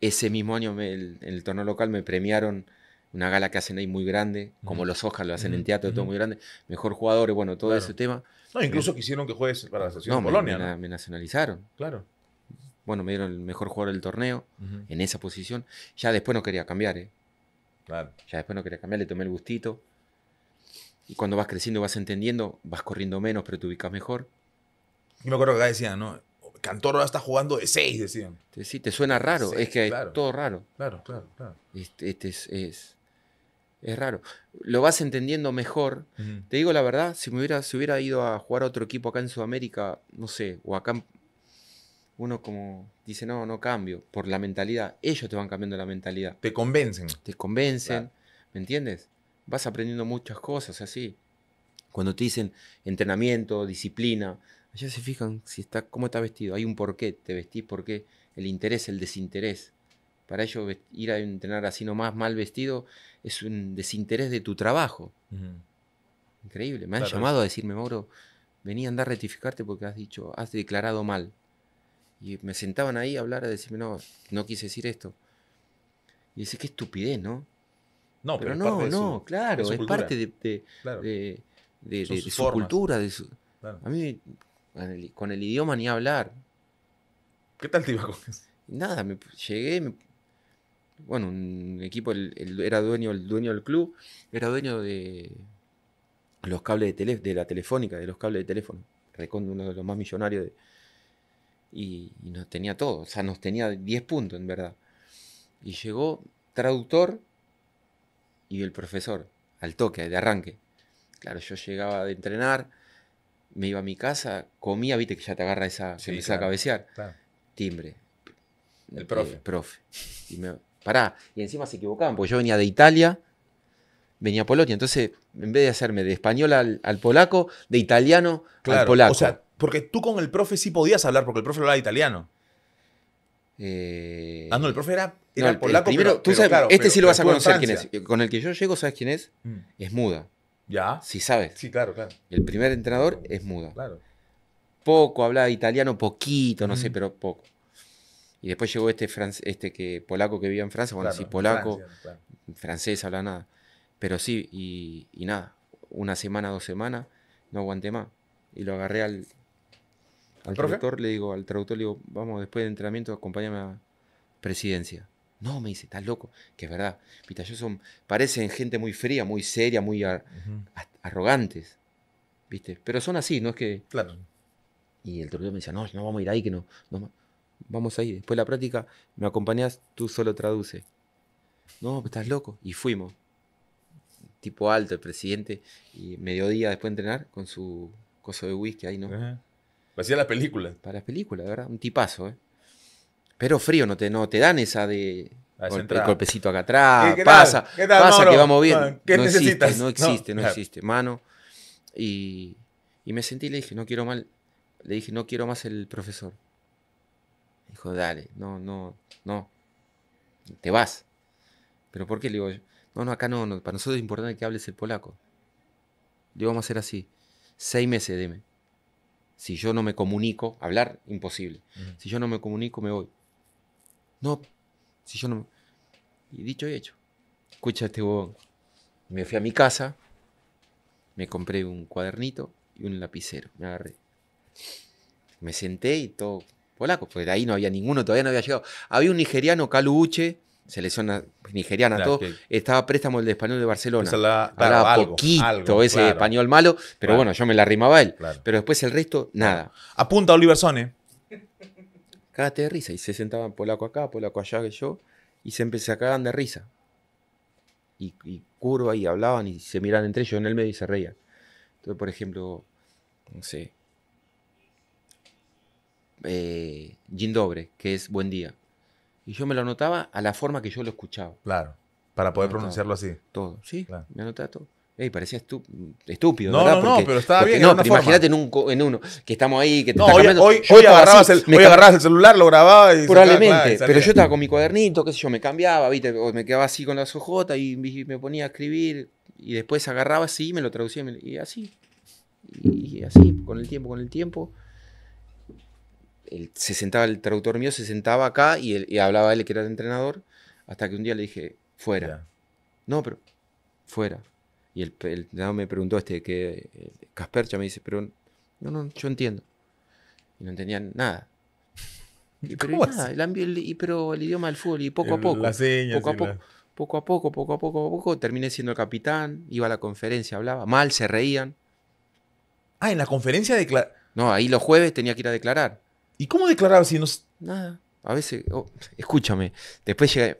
Ese mismo año, en el torneo local, me premiaron una gala que hacen ahí muy grande, como los Oscars lo hacen en teatro, todo muy grande, mejor jugadores, bueno, todo ese tema. No, incluso eh, quisieron que juegues para la selección de Polonia. me nacionalizaron. Claro. Bueno, me dieron el mejor jugador del torneo en esa posición. Ya después no quería cambiar, ¿eh? Claro. Ya después no quería cambiar, le tomé el gustito. Y cuando vas creciendo, vas entendiendo, vas corriendo menos, pero te ubicas mejor. Yo me que acá decían, ¿no? Cantor ahora está jugando de seis, decían. Sí, te suena raro, es que es todo raro. Claro, claro, claro. Este, este es, es, raro. Lo vas entendiendo mejor. Te digo la verdad, si me hubiera, si hubiera ido a jugar a otro equipo acá en Sudamérica, no sé, o acá uno como dice, no, no cambio, por la mentalidad. Ellos te van cambiando la mentalidad. Te convencen. Te convencen, ¿me entiendes? Vas aprendiendo muchas cosas así. Cuando te dicen entrenamiento, disciplina, allá se fijan si está, cómo está vestido. Hay un porqué, te vestís, por qué, el interés, el desinterés. Para ellos ir a entrenar así nomás mal vestido es un desinterés de tu trabajo. Increíble. Me han llamado a decirme, Mauro, venía a andar a rectificarte porque has dicho, has declarado mal. Y me sentaban ahí a hablar, a decirme, no, no quise decir esto. Y dice, qué estupidez, ¿no? No, pero, pero no, no, claro, es parte de, de, de, su cultura. De su... A mí, con el, idioma ni hablar. ¿Qué tal te iba con eso? Nada, me, llegué, bueno, un equipo, era dueño, el dueño del club, era dueño de los cables de, tele, de la telefónica, de los cables de teléfono, uno de los más millonarios de, y, nos tenía todo, o sea, nos tenía 10 puntos en verdad. Y llegó traductor y el profesor, al toque, de arranque. Claro, yo llegaba de entrenar, me iba a mi casa, comía, viste que ya te agarra esa, sí, a cabecear. Timbre. El, profe. Eh, profe. Y me, pará, y encima se equivocaban, porque yo venía de Italia, venía a Polonia, entonces en vez de hacerme de español al, polaco, de italiano al polaco. O sea, porque tú con el profe sí podías hablar, porque el profe hablaba italiano. Eh, ah, no, el profe era, el, polaco. tú sabes, este sí lo vas a conocer quién es. Con el que yo llego, ¿sabes quién es? Mm. Es muda. ¿Ya? Sí, sabes. Sí, claro, claro. El primer entrenador es muda. Claro. Poco, hablaba italiano, poquito, no sé, mm. pero poco. Y después llegó este, este que, polaco que vivía en Francia, bueno, sí, polaco, francés, habla nada. Pero sí, y, nada, una semana, dos semanas, no aguanté más. Y lo agarré al, al traductor le digo, al traductor le digo, vamos, después del entrenamiento, acompáñame a presidencia. No, me dice, estás loco, que es verdad. Pitayos son, parecen gente muy fría, muy seria, muy arrogantes. ¿Viste? Pero son así, no es que. Claro. Y el traductor me dice, no, no vamos a ir ahí, que no. no vamos ahí. Después de la práctica, me acompañas, tú solo traduce. No, estás loco. Y fuimos. Tipo alto, el presidente, y mediodía después de entrenar, con su coso de whisky ahí, ¿no? hacía la película. Para las películas, ¿verdad? Un tipazo, ¿eh? Pero frío, no te, no te dan esa de ah, el golpecito acá atrás. ¿Qué, pasa, ¿qué pasa que vamos bien. Ah, no necesitas? Existe, no existe, no, existe. Mano. Y, me sentí y le dije, no quiero mal. Le dije, no quiero más el profesor. Dijo, dale, no, no, no. Te vas. ¿Pero por qué? Le digo, no, no, acá no, no. Para nosotros es importante que hables el polaco. Le digo, vamos a hacer así. Seis meses, deme. Si yo no me comunico, hablar, imposible. Si yo no me comunico, me voy. No, si yo no me... Y dicho y hecho. Escucha este bobo, Me fui a mi casa, me compré un cuadernito y un lapicero. Me agarré. Me senté y todo polaco, porque de ahí no había ninguno, todavía no había llegado. Había un nigeriano, Caluche, selección nigeriana, todo, estaba préstamo el de español de Barcelona. para poquito ese español malo, pero bueno, yo me la rimaba él. Pero después el resto, nada. Apunta Oliver Sone. Cágate de risa. Y se sentaban polaco acá, polaco allá que yo, y se empezaban a cagar de risa. Y, curva y hablaban y se miraban entre ellos en el medio y se reían. Entonces, por ejemplo, no sé. Eh, Dobre, que es Buen Día. Y yo me lo anotaba a la forma que yo lo escuchaba. Claro. Para poder pronunciarlo así. Todo, sí. Me anotaba todo. Ey, parecía estúpido, no, No, no, pero estaba bien. No, imagínate en un, en uno, que estamos ahí, que te hoy, hoy, agarrabas el, celular, lo grababas y. Probablemente, pero yo estaba con mi cuadernito, qué sé yo, me cambiaba, ¿viste? O me quedaba así con la ojotas y me ponía a escribir. Y después agarraba así y me lo traducía. Y así. Y así, con el tiempo, con el tiempo se sentaba, el traductor mío se sentaba acá y, él, y hablaba él que era el entrenador, hasta que un día le dije, fuera. No, pero fuera. Y el, el me preguntó este que eh, Caspercha me dice, pero no, no, yo entiendo. Y no entendían nada. Y, pero, el, pero el idioma del fútbol, y poco a poco. poco, a poco poco, a poco, poco a poco, terminé siendo el capitán, iba a la conferencia, hablaba mal, se reían. Ah, en la conferencia de No, ahí los jueves tenía que ir a declarar. ¿Y cómo declaraba si no? Nada. A veces, escúchame, después llega,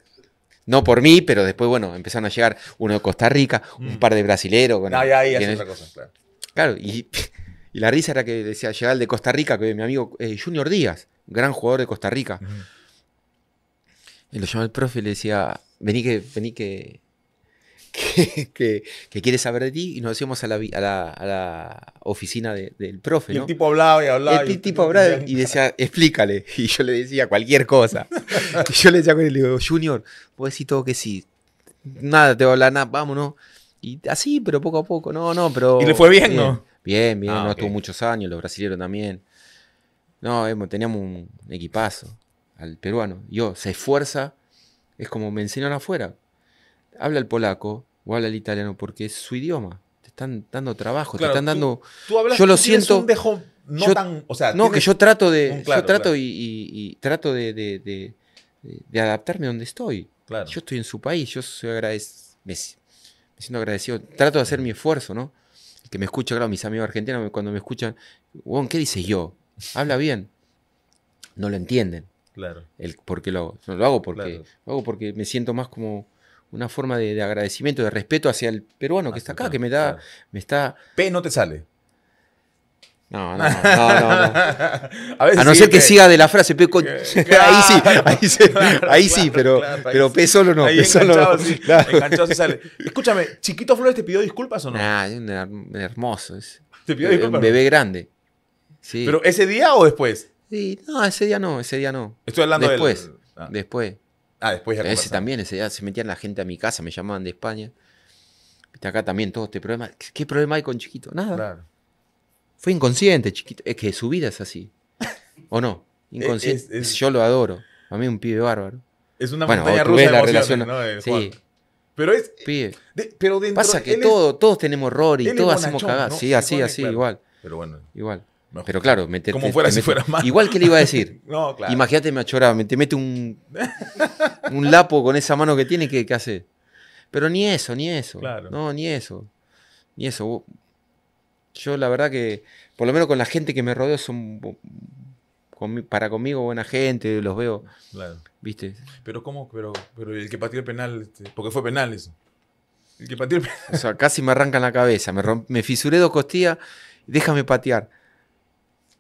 no por mí, pero después, bueno, empezaron a llegar uno de Costa Rica, un mm. par de brasileros. Bueno, ahí, ahí, es otra cosa, claro. Claro, y, la risa era que decía, llegar el de Costa Rica, que mi amigo eh, Junior Díaz, gran jugador de Costa Rica. Y lo llamó el profe y le decía, vení que, vení que, que, quiere saber de ti y nos íbamos a la, a a la oficina del profe. Y ¿no? tipo hablaba y hablaba. El, y tipo hablaba y decía, explícale. Y yo le decía cualquier cosa. y yo le decía le digo, Junior, vos decís todo que sí. Nada, te voy a hablar nada, vámonos. Y así, pero poco a poco. No, no, pero. ¿Y le fue bien, no? Bien, bien, ah, no estuvo muchos años, los brasileños también. No, teníamos un equipazo al peruano. Yo, se esfuerza, es como me enseñaron afuera. Habla el polaco, o habla el italiano, porque es su idioma. Te están dando trabajo, te están dando. Tú, hablas, yo lo siento. Un no tan. no, que yo trato de. yo trato y, trato de, de, adaptarme donde estoy. Yo estoy en su país, yo soy agradecido. Me, siento agradecido. Trato de hacer mi esfuerzo, ¿no? El que me escucha, claro, mis amigos argentinos cuando me escuchan, Juan, ¿qué dices yo? Habla bien. No lo entienden. Claro. El por qué lo hago. Lo hago porque, lo hago porque me siento más como una forma de, agradecimiento, de respeto hacia el peruano que está acá, que me da, me está. P no te sale. No, no, no, no. A, no ser que, siga de la frase P. Eh, ahí sí, ahí sí, ahí sí pero, P solo no. P solo Sí, enganchado sale. Escúchame, ¿Chiquito Flores te pidió disculpas o no? Nah, un hermoso. ¿Te pidió disculpas? Un bebé grande. Sí. ¿Pero ese día o después? Sí, no, ese día no, ese día no. Estoy hablando después. Ah. Después. Después, Después. Ah, después ya Ese también, ese día se metían la gente a mi casa, me llamaban de España. está acá también todo este problema. ¿Qué, problema hay con Chiquito? Nada. Fue inconsciente, Chiquito. Es que su vida es así. ¿O no? Inconsciente. Yo lo adoro. A mí es un pibe bárbaro. Es una montaña rusa de la relación, sí. Pero es. Pibe. Pasa que todo, todos tenemos error y todos hacemos cagadas. Sí, así, así, igual. Pero bueno. Igual. Pero claro, Como fuera, si Igual que le iba a decir. no, claro. Imagínate, me te mete un, un lapo con esa mano que tiene, ¿qué, hace? Pero ni eso, ni eso. No, ni eso. Ni eso. Yo la verdad que, por lo menos con la gente que me rodeó son para conmigo buena gente, los veo. ¿Viste? Pero ¿cómo? Pero, pero el que pateó el penal, este, porque fue penal eso. El que pateó casi me arrancan la cabeza, me, me fisuré dos costillas, déjame patear.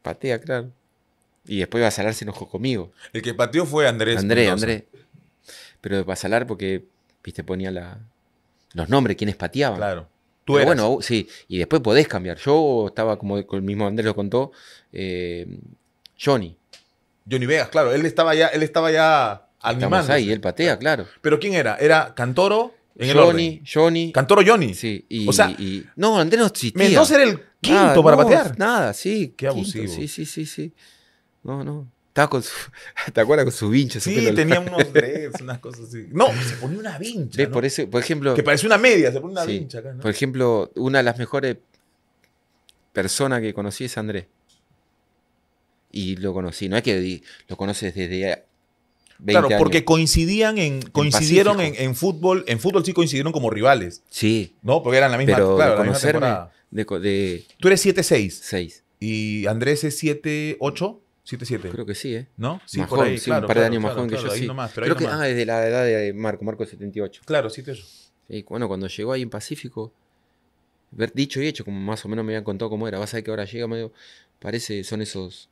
Patea, claro. Y después Basalar se enojó conmigo. El que pateó fue Andrés. Andrés, Andrés. Pero Basalar porque, viste, ponía la, los nombres, quienes pateaban. Claro. Tú bueno, sí. Y después podés cambiar. Yo estaba, como el mismo Andrés lo contó, eh, Johnny. Johnny Vegas, claro. Él estaba ya, él estaba ya animando. ahí, él patea, claro. ¿Pero quién era? ¿Era Cantoro? Johnny, Johnny. Cantoro Johnny. Sí. Y, o sea, no, Andrés no existía. Mendoza era el ah, quinto para patear. Nada, sí. Qué abusivo. Sí, sí, sí, sí. No, no. Estaba con su, ¿Te acuerdas con su vincha? Sí, tenía unos dreads, unas cosas así. No, se ponía una vincha. ¿Ves? Por, eso, por ejemplo. Que parecía una media, se pone una vincha acá, ¿no? Por ejemplo, una de las mejores personas que conocí es Andrés. Y lo conocí. No es que lo conoces desde claro, porque coincidían en, coincidieron en, fútbol, en fútbol sí coincidieron como rivales. Sí. No, porque eran la misma, claro, Tú eres 7-6. 6. ¿Y Andrés es 7-8? 7-7. Creo que sí, ¿eh? ¿No? Sí, sí, un par de años más joven que yo, sí. Nomás, Creo que, ah, desde la edad de Marco, Marco 78. Claro, 7-8. Y bueno, cuando llegó ahí en Pacífico, ver dicho y hecho, como más o menos me habían contado cómo era. Vas a ver que ahora llega, medio, parece, son esos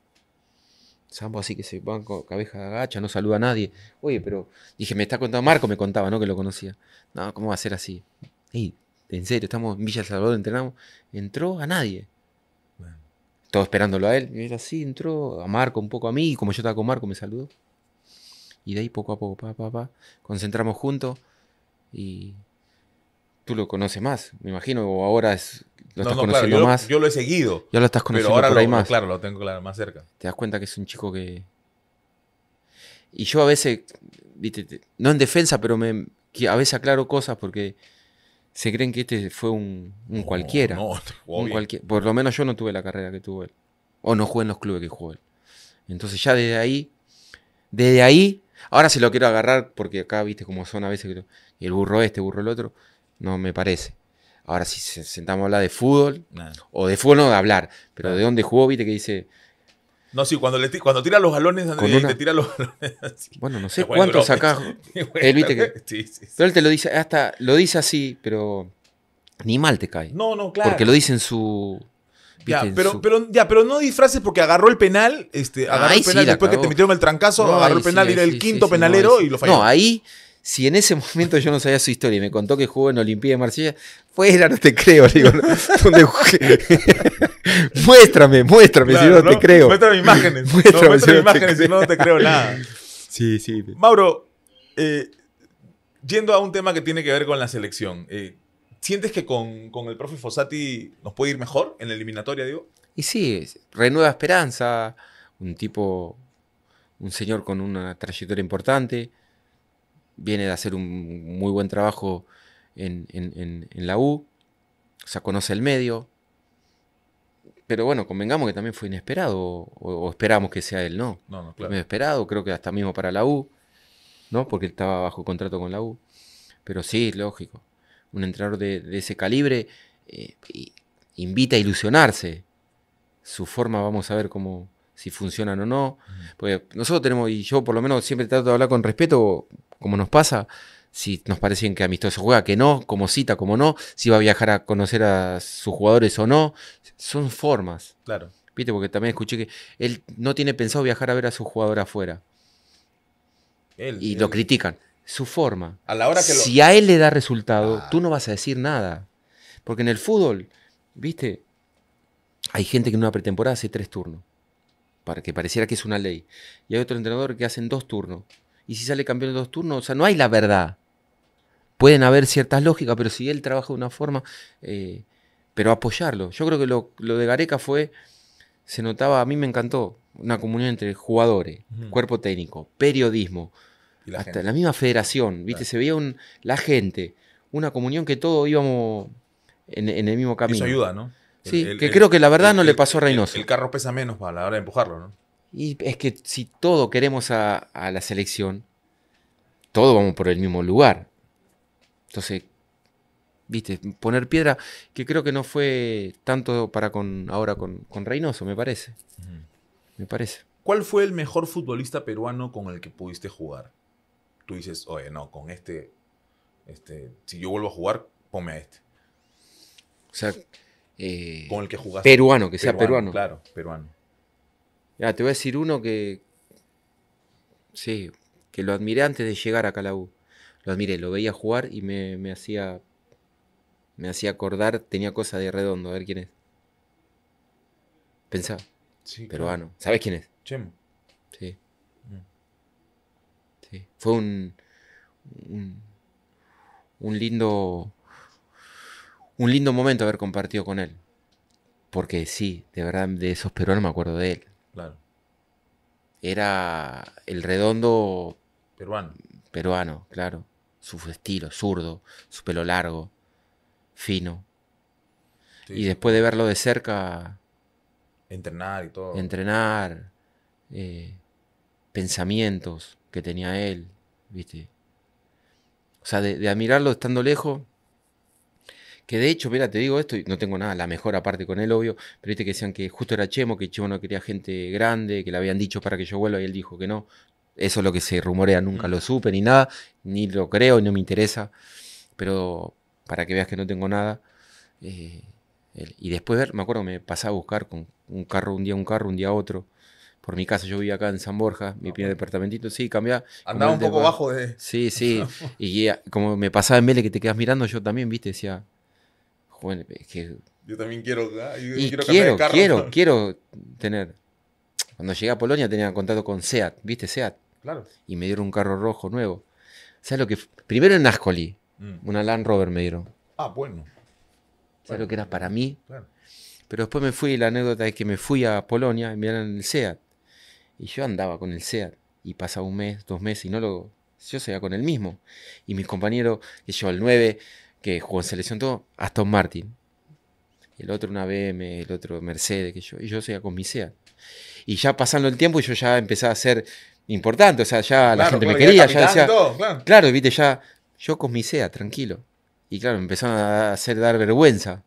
Sambo así que se van con cabeza agacha, no saluda a nadie. Oye, pero dije, me está contando Marco, me contaba, ¿no? Que lo conocía. No, ¿cómo va a ser así? Ey, en serio, estamos en Villa El Salvador, entrenamos. Entró a nadie. Todo esperándolo a él. Y era así, entró a Marco un poco a mí, y como yo estaba con Marco, me saludó. Y de ahí poco a poco, pa, pa, pa, concentramos juntos y tú lo conoces más, me imagino, o ahora es yo, lo he seguido. Ya lo estás conociendo pero ahora más. Claro, lo tengo claro, más cerca. Te das cuenta que es un chico que. Y yo a veces, viste, no en defensa, pero me, que a veces aclaro cosas porque se creen que este fue un, cualquiera. un Por lo menos yo no tuve la carrera que tuvo él. O no jugué en los clubes que jugó él. Entonces ya desde ahí, desde ahí, ahora si lo quiero agarrar porque acá viste como son a veces el burro este, burro el otro, no me parece. Ahora, si sentamos a hablar de fútbol, o de fútbol no de hablar, pero de dónde jugó, viste que dice. No, sí, cuando, le tira los galones... Eh, Andrés, te tira los Bueno, no sé cuántos saca... él, eh, viste que. Pero él te lo dice, hasta lo dice así, pero ni mal te cae. No, no, claro. Porque lo dice en su. Ya, pero, ya, pero no disfraces porque agarró el penal, este, agarró el penal después que te metieron el trancazo, agarró el penal, era el quinto penalero y lo falló. No, ahí si en ese momento yo no sabía su historia y me contó que jugó en Olimpia de Marsella, fuera, pues no te creo. digo, muéstrame, muéstrame, si no, te creo. Muéstrame imágenes. Muéstrame, si imágenes, no, te creo nada. Sí, sí. Mauro, eh, yendo a un tema que tiene que ver con la selección, eh, ¿sientes que con, con el profe Fossati nos puede ir mejor en la eliminatoria, digo? Y sí, renueva esperanza, un tipo, un señor con una trayectoria importante viene de hacer un muy buen trabajo en, la U, o sea, conoce el medio, pero bueno, convengamos que también fue inesperado, o, esperamos que sea él, ¿no? No, no, claro. Inesperado, creo que hasta mismo para la U, ¿no? Porque él estaba bajo contrato con la U. Pero sí, lógico. Un entrenador de, ese calibre eh, invita a ilusionarse. Su forma, vamos a ver cómo, si funcionan o no. Porque nosotros tenemos, y yo por lo menos siempre trato de hablar con respeto, como nos pasa, si nos parecen que amistoso juega, que no, como cita, como no, si va a viajar a conocer a sus jugadores o no. Son formas. Claro. ¿Viste? Porque también escuché que él no tiene pensado viajar a ver a su jugador afuera. y lo critican. Su forma. A la hora que Si a él le da resultado, tú no vas a decir nada. Porque en el fútbol, ¿viste? Hay gente que en una pretemporada hace tres turnos para que pareciera que es una ley. Y hay otro entrenador que hacen dos turnos. Y si sale campeón en dos turnos, o sea, no hay la verdad. Pueden haber ciertas lógicas, pero si él trabaja de una forma, eh, pero apoyarlo. Yo creo que lo, lo, de Gareca fue, se notaba, a mí me encantó, una comunión entre jugadores, cuerpo técnico, periodismo, hasta la misma federación, ¿viste? Se veía un, la gente, una comunión que todos íbamos en, en el mismo camino. Eso ayuda, ¿no? Sí, que creo que la verdad no le pasó a Reynoso. El, carro pesa menos a la hora de empujarlo, ¿no? Y es que si todo queremos a, la selección, todos vamos por el mismo lugar. Entonces, viste, poner piedra, que creo que no fue tanto para con ahora con, con Reynoso, me parece. Me parece. ¿Cuál fue el mejor futbolista peruano con el que pudiste jugar? Tú dices, oye, no, con este, este, si yo vuelvo a jugar, ponme a este. O sea, eh, Con el que jugaste. Peruano, que sea peruano. Claro, peruano. Ya, te voy a decir uno que. Sí, que lo admiré antes de llegar a Calabú. Lo admiré, lo veía jugar y me, me hacía. Me hacía acordar, tenía cosas de redondo, a ver quién es. Pensaba. peruano. ¿Sabes quién es? Chemo. Sí. Mm. Sí. Fue un, un, un lindo un lindo momento haber compartido con él. Porque sí, de verdad, de esos peruanos me acuerdo de él. Claro. Era el redondo. Peruano. Peruano, claro. Su estilo, zurdo, su pelo largo, fino. y después de verlo de cerca. Entrenar y todo. Entrenar. Eh, pensamientos que tenía él, ¿viste? O sea, de admirarlo estando lejos, que de hecho, mira, te digo esto, y no tengo nada, la mejor aparte con él, obvio, pero viste que decían que justo era Chemo, que Chemo no quería gente grande, que le habían dicho para que yo vuelva y él dijo que no. Eso es lo que se rumorea, nunca lo supe ni nada, ni lo creo y no me interesa, pero para que veas que no tengo nada. Eh, y después ver, me acuerdo, me pasaba a buscar con un carro un día, un carro, un día otro por mi casa, yo vivía acá en San Borja, mi ah, primer departamentito, sí, cambiaba. Andaba un poco bajo de... Sí, sí, y como me pasaba en Mele que te quedas mirando, yo también, viste, decía, yo también quiero. Ah, quiero, quiero, quiero, tener. Cuando llegué a Polonia tenía contacto con SEAT, ¿viste SEAT? Claro. Y me dieron un carro rojo nuevo. ¿Sabes lo que? Primero en Ascoli, mm. una Land Rover me dieron. Ah, bueno. ¿Sabes lo que era para mí? Claro. Pero después me fui, la anécdota es que me fui a Polonia y me dieron el SEAT. Y yo andaba con el SEAT. Y pasaba un mes, dos meses y no lo. Yo seguía con el mismo. Y mis compañeros, que yo al 9, que jugó en selección todo, Aston Martin. El otro una BM, el otro Mercedes, que yo, y yo seguía con mi Y ya pasando el tiempo, yo ya empezaba a ser importante, o sea, ya la gente me quería, ya, decía. claro. viste, ya yo con mi tranquilo. Y claro, me empezaron a hacer dar vergüenza.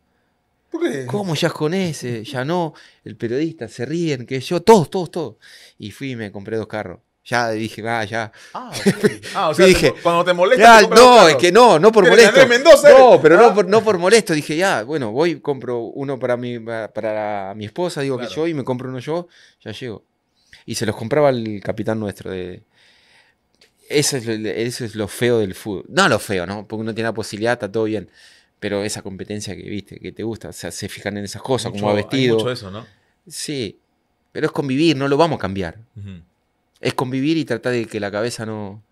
¿Por qué? ¿Cómo ya es con ese? Ya no, el periodista, se ríen, que yo, todos, todos, todos. Y fui y me compré dos carros. Ya dije, ah, ya. Ah, ah o sea, cuando te molesta. no, es que no, no por molesto. no, pero no, por, no molesto. Dije, ya, bueno, voy, compro uno para mi, para mi esposa, digo que yo, y me compro uno yo, ya llego. Y se los compraba el capitán nuestro de. Eso es, lo, feo del fútbol. No lo feo, ¿no? Porque uno tiene la posibilidad, está todo bien. Pero esa competencia que viste, que te gusta, o sea, se fijan en esas cosas, como ha vestido. eso, ¿no? Sí. Pero es convivir, no lo vamos a cambiar es convivir y tratar de que la cabeza no.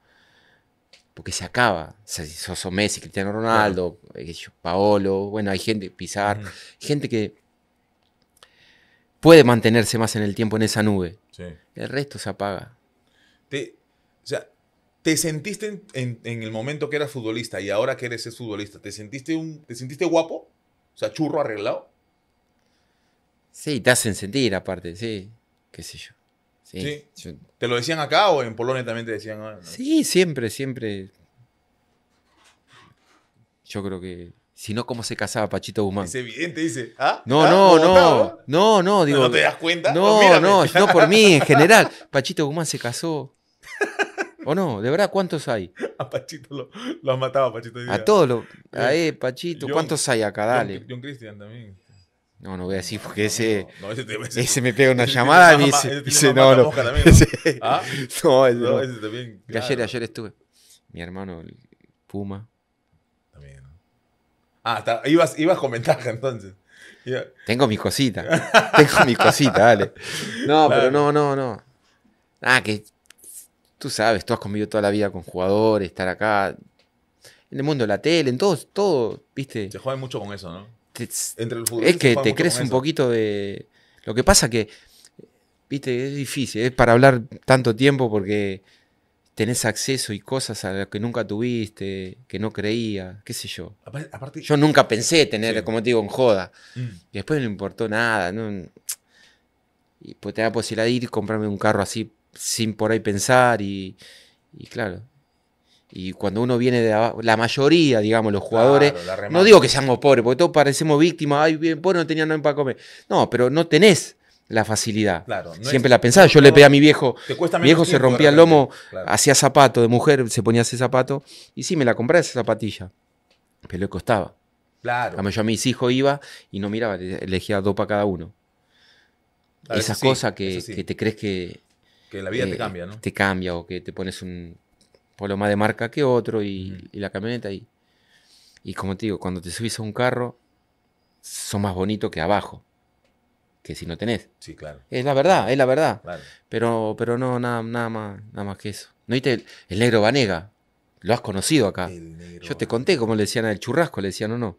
Porque se acaba. O sea, si Messi, Cristiano Ronaldo, eh, Paolo, bueno, hay gente, Pizar, gente que puede mantenerse más en el tiempo en esa nube. El resto se apaga. Te, o sea, ¿te sentiste en, el momento que eras futbolista y ahora que eres futbolista, ¿te sentiste, un, ¿te sentiste guapo? O sea, churro arreglado. Sí, te hacen sentir aparte, sí, qué sé yo. ¿Te lo decían acá o en Polonia también te decían? Ah, sí, siempre, siempre. Yo creo que. Si no, ¿cómo se casaba Pachito Guzmán? Es evidente, dice. ¿Ah? No, ¿Ah? no, no. No, no, digo. ¿No te das cuenta? No, no, no por mí, en general. Pachito Guzmán se casó. ¿O no? ¿De verdad cuántos hay? A Pachito lo, lo han matado, Pachito. A todos los. Eh, a eh, Pachito, ¿cuántos hay acá? Dale. John, John Christian también. No, no voy a decir porque ese, ese, me pega una llamada y dice, no, no, ¿Ah? no, ese, no, Ayer, ayer estuve. Mi hermano, Puma. También. Ah, ibas, ibas con ventaja entonces. Tengo mis cositas. tengo mis cositas, dale. No, pero no, no, no. Ah, que tú sabes, tú has convivido toda la vida con jugadores, estar acá. En el mundo de la tele, en todo, todo, viste. Se juega mucho con eso, ¿no? es que te crees un poquito de... Lo que pasa que, viste, es difícil, es para hablar tanto tiempo porque tenés acceso y cosas a las que nunca tuviste, que no creía, qué sé yo. yo nunca pensé tener, como te digo, en joda. Mm. Y después no importó nada. Y pues te da posibilidad de ir y comprarme un carro así sin por ahí pensar y claro, y cuando uno viene de abajo, la mayoría, digamos, los jugadores, no digo que seamos pobres, porque todos parecemos víctimas, ay, bien, pobre, no tenía nada para comer. No, pero no tenés la facilidad. Siempre la pensaba. Yo le pedí a mi viejo. Mi viejo se rompía el lomo, hacía zapato de mujer, se ponía ese zapato. Y sí, me la compré esa zapatilla. Pero le costaba. Claro. yo a mis hijos iba y no miraba, elegía dos para cada uno. Ah, Esas cosas que, te crees que. Que la vida te eh, cambia, ¿no? Te cambia o que te pones un por pues, lo más de marca que otro y, la camioneta. Y, y, como te digo, cuando te subís a un carro, son más bonitos que abajo, que si no tenés. Sí, claro. Es la verdad, es la verdad. Pero, pero no, nada, nada, más, nada más que eso. ¿No viste el, el negro Vanega? Lo has conocido acá. Yo te conté cómo le decían al churrasco, le decían o no.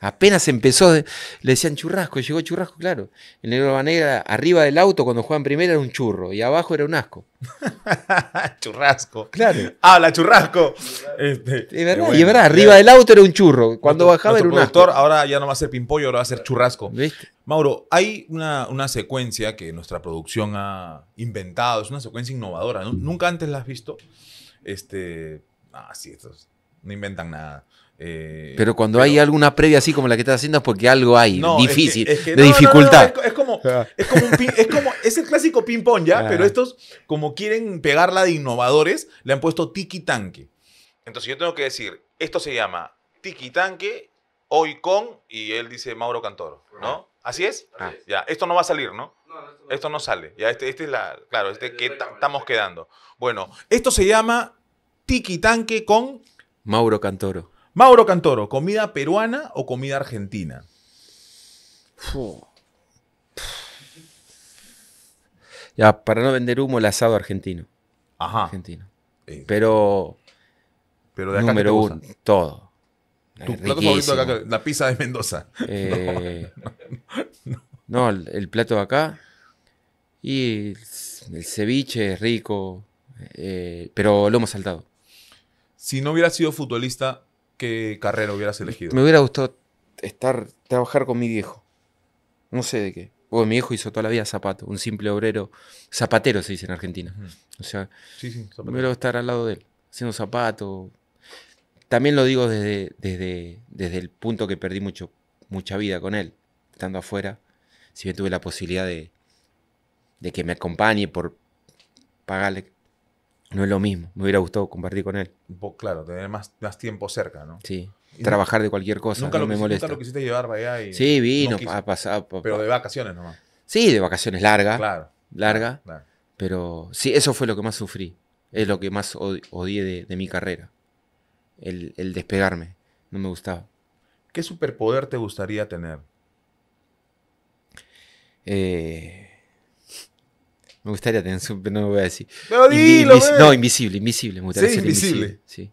Apenas empezó, le decían churrasco, llegó churrasco, claro. El negro arriba del auto cuando juegan primero era un churro y abajo era un asco. churrasco. Claro. Habla churrasco. Este, y arriba del auto era un churro. Cuando bajaba era un productor, asco. Ahora ya no va a ser pimpollo, ahora va a ser churrasco. Mauro, hay una, una, secuencia que nuestra producción ha inventado, es una secuencia innovadora. Nunca antes la has visto. Este. Ah, estos no inventan nada. Eh, pero cuando hay alguna previa así como la que estás haciendo es porque algo hay difícil, de dificultad. es, como, es, el clásico ping-pong ya, pero ah. estos, como quieren pegarla de innovadores, le han puesto tiki tanque. Entonces yo tengo que decir, esto se llama tiki tanque, hoy con, y él dice Mauro Cantoro, ¿no? Ah. ¿Así es? Ya, esto no va a salir, ¿no? Esto no sale. Ya, este, este es la. Claro, este que estamos quedando. Bueno, esto se llama Tiki Tanque con. Mauro Cantoro. Mauro Cantoro, ¿comida peruana o comida argentina? Ya, para no vender humo, el asado argentino. Ajá. Pero. Pero de acá número uno, todo. Tu plato favorito acá, la pizza de Mendoza. Eh, no, el plato de acá. Y el ceviche es rico, eh, pero lo hemos saltado. Si no hubiera sido futbolista, ¿qué carrera hubieras elegido? Me hubiera gustado estar, trabajar con mi viejo. No sé de qué. Porque mi viejo hizo toda la vida zapato, un simple obrero. Zapatero se dice en Argentina. O sea, sí, me hubiera gustado estar al lado de él, haciendo zapato. También lo digo desde, desde, desde el punto que perdí mucho, mucha vida con él, estando afuera. Si bien tuve la posibilidad de, de que me acompañe por pagarle no es lo mismo. Me hubiera gustado compartir con él. claro, tener más, más tiempo cerca, ¿no? Sí. trabajar de cualquier cosa. Nunca, no lo, me quisiste, molesta. Nunca lo quisiste llevar para allá. Y sí, vino, no pasar. pero de vacaciones nomás. Sí, de vacaciones largas. Claro. Larga. Pero sí, eso fue lo que más sufrí. Es lo que más odié de, de mi carrera. El, el, despegarme. No me gustaba. ¿Qué superpoder te gustaría tener? Eh, me gustaría tener un no voy Pero dilo, no, invisible, invisible. Me invisible. Sí.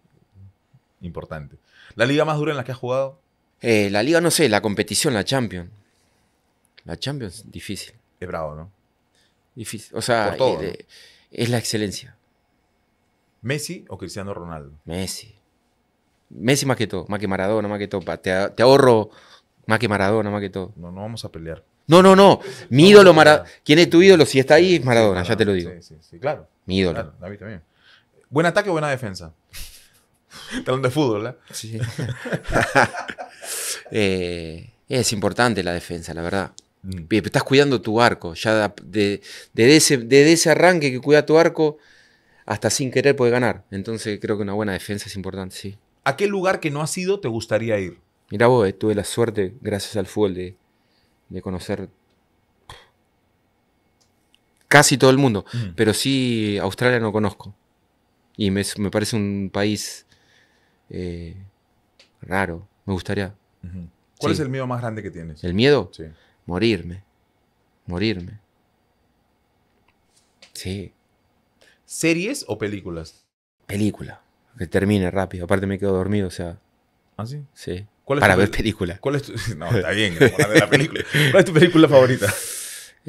Importante. ¿La liga más dura en la que has jugado? Eh, la liga, no sé, la competición, la Champions. La Champions, difícil. Es bravo, ¿no? Difícil. O sea, eh, es, la excelencia. ¿Messi o Cristiano Ronaldo? Messi. Messi más que todo, más que Maradona, más que todo. Te, te ahorro más que Maradona, más que todo. No, no vamos a pelear. No, no, no. Mi ídolo, Maradona. ¿Quién es tu ídolo? Si está ahí, es Maradona, ya te lo digo. Sí, sí, sí, claro. Mi ídolo. Claro, David también. ¿Buen ataque o buena defensa? Talón de fútbol, ¿verdad? ¿eh? Sí. Eh, es importante la defensa, la verdad. Mm. Estás cuidando tu arco. Ya desde de ese, arranque que cuida tu arco, hasta sin querer puede ganar. Entonces creo que una buena defensa es importante, sí. ¿A qué lugar que no has ido te gustaría ir? Mira vos, eh, tuve la suerte, gracias al fútbol, de, de conocer casi todo el mundo, pero sí Australia no conozco. Y me, parece un país eh, raro, me gustaría. ¿Cuál es el miedo más grande que tienes? ¿El miedo? Sí. Morirme. Morirme. Sí. ¿Series o películas? Película. Que termine rápido. Aparte me quedo dormido, o sea. ¿Ah, sí? Sí para ver películas. no, está bien, película. ¿Cuál es tu película favorita?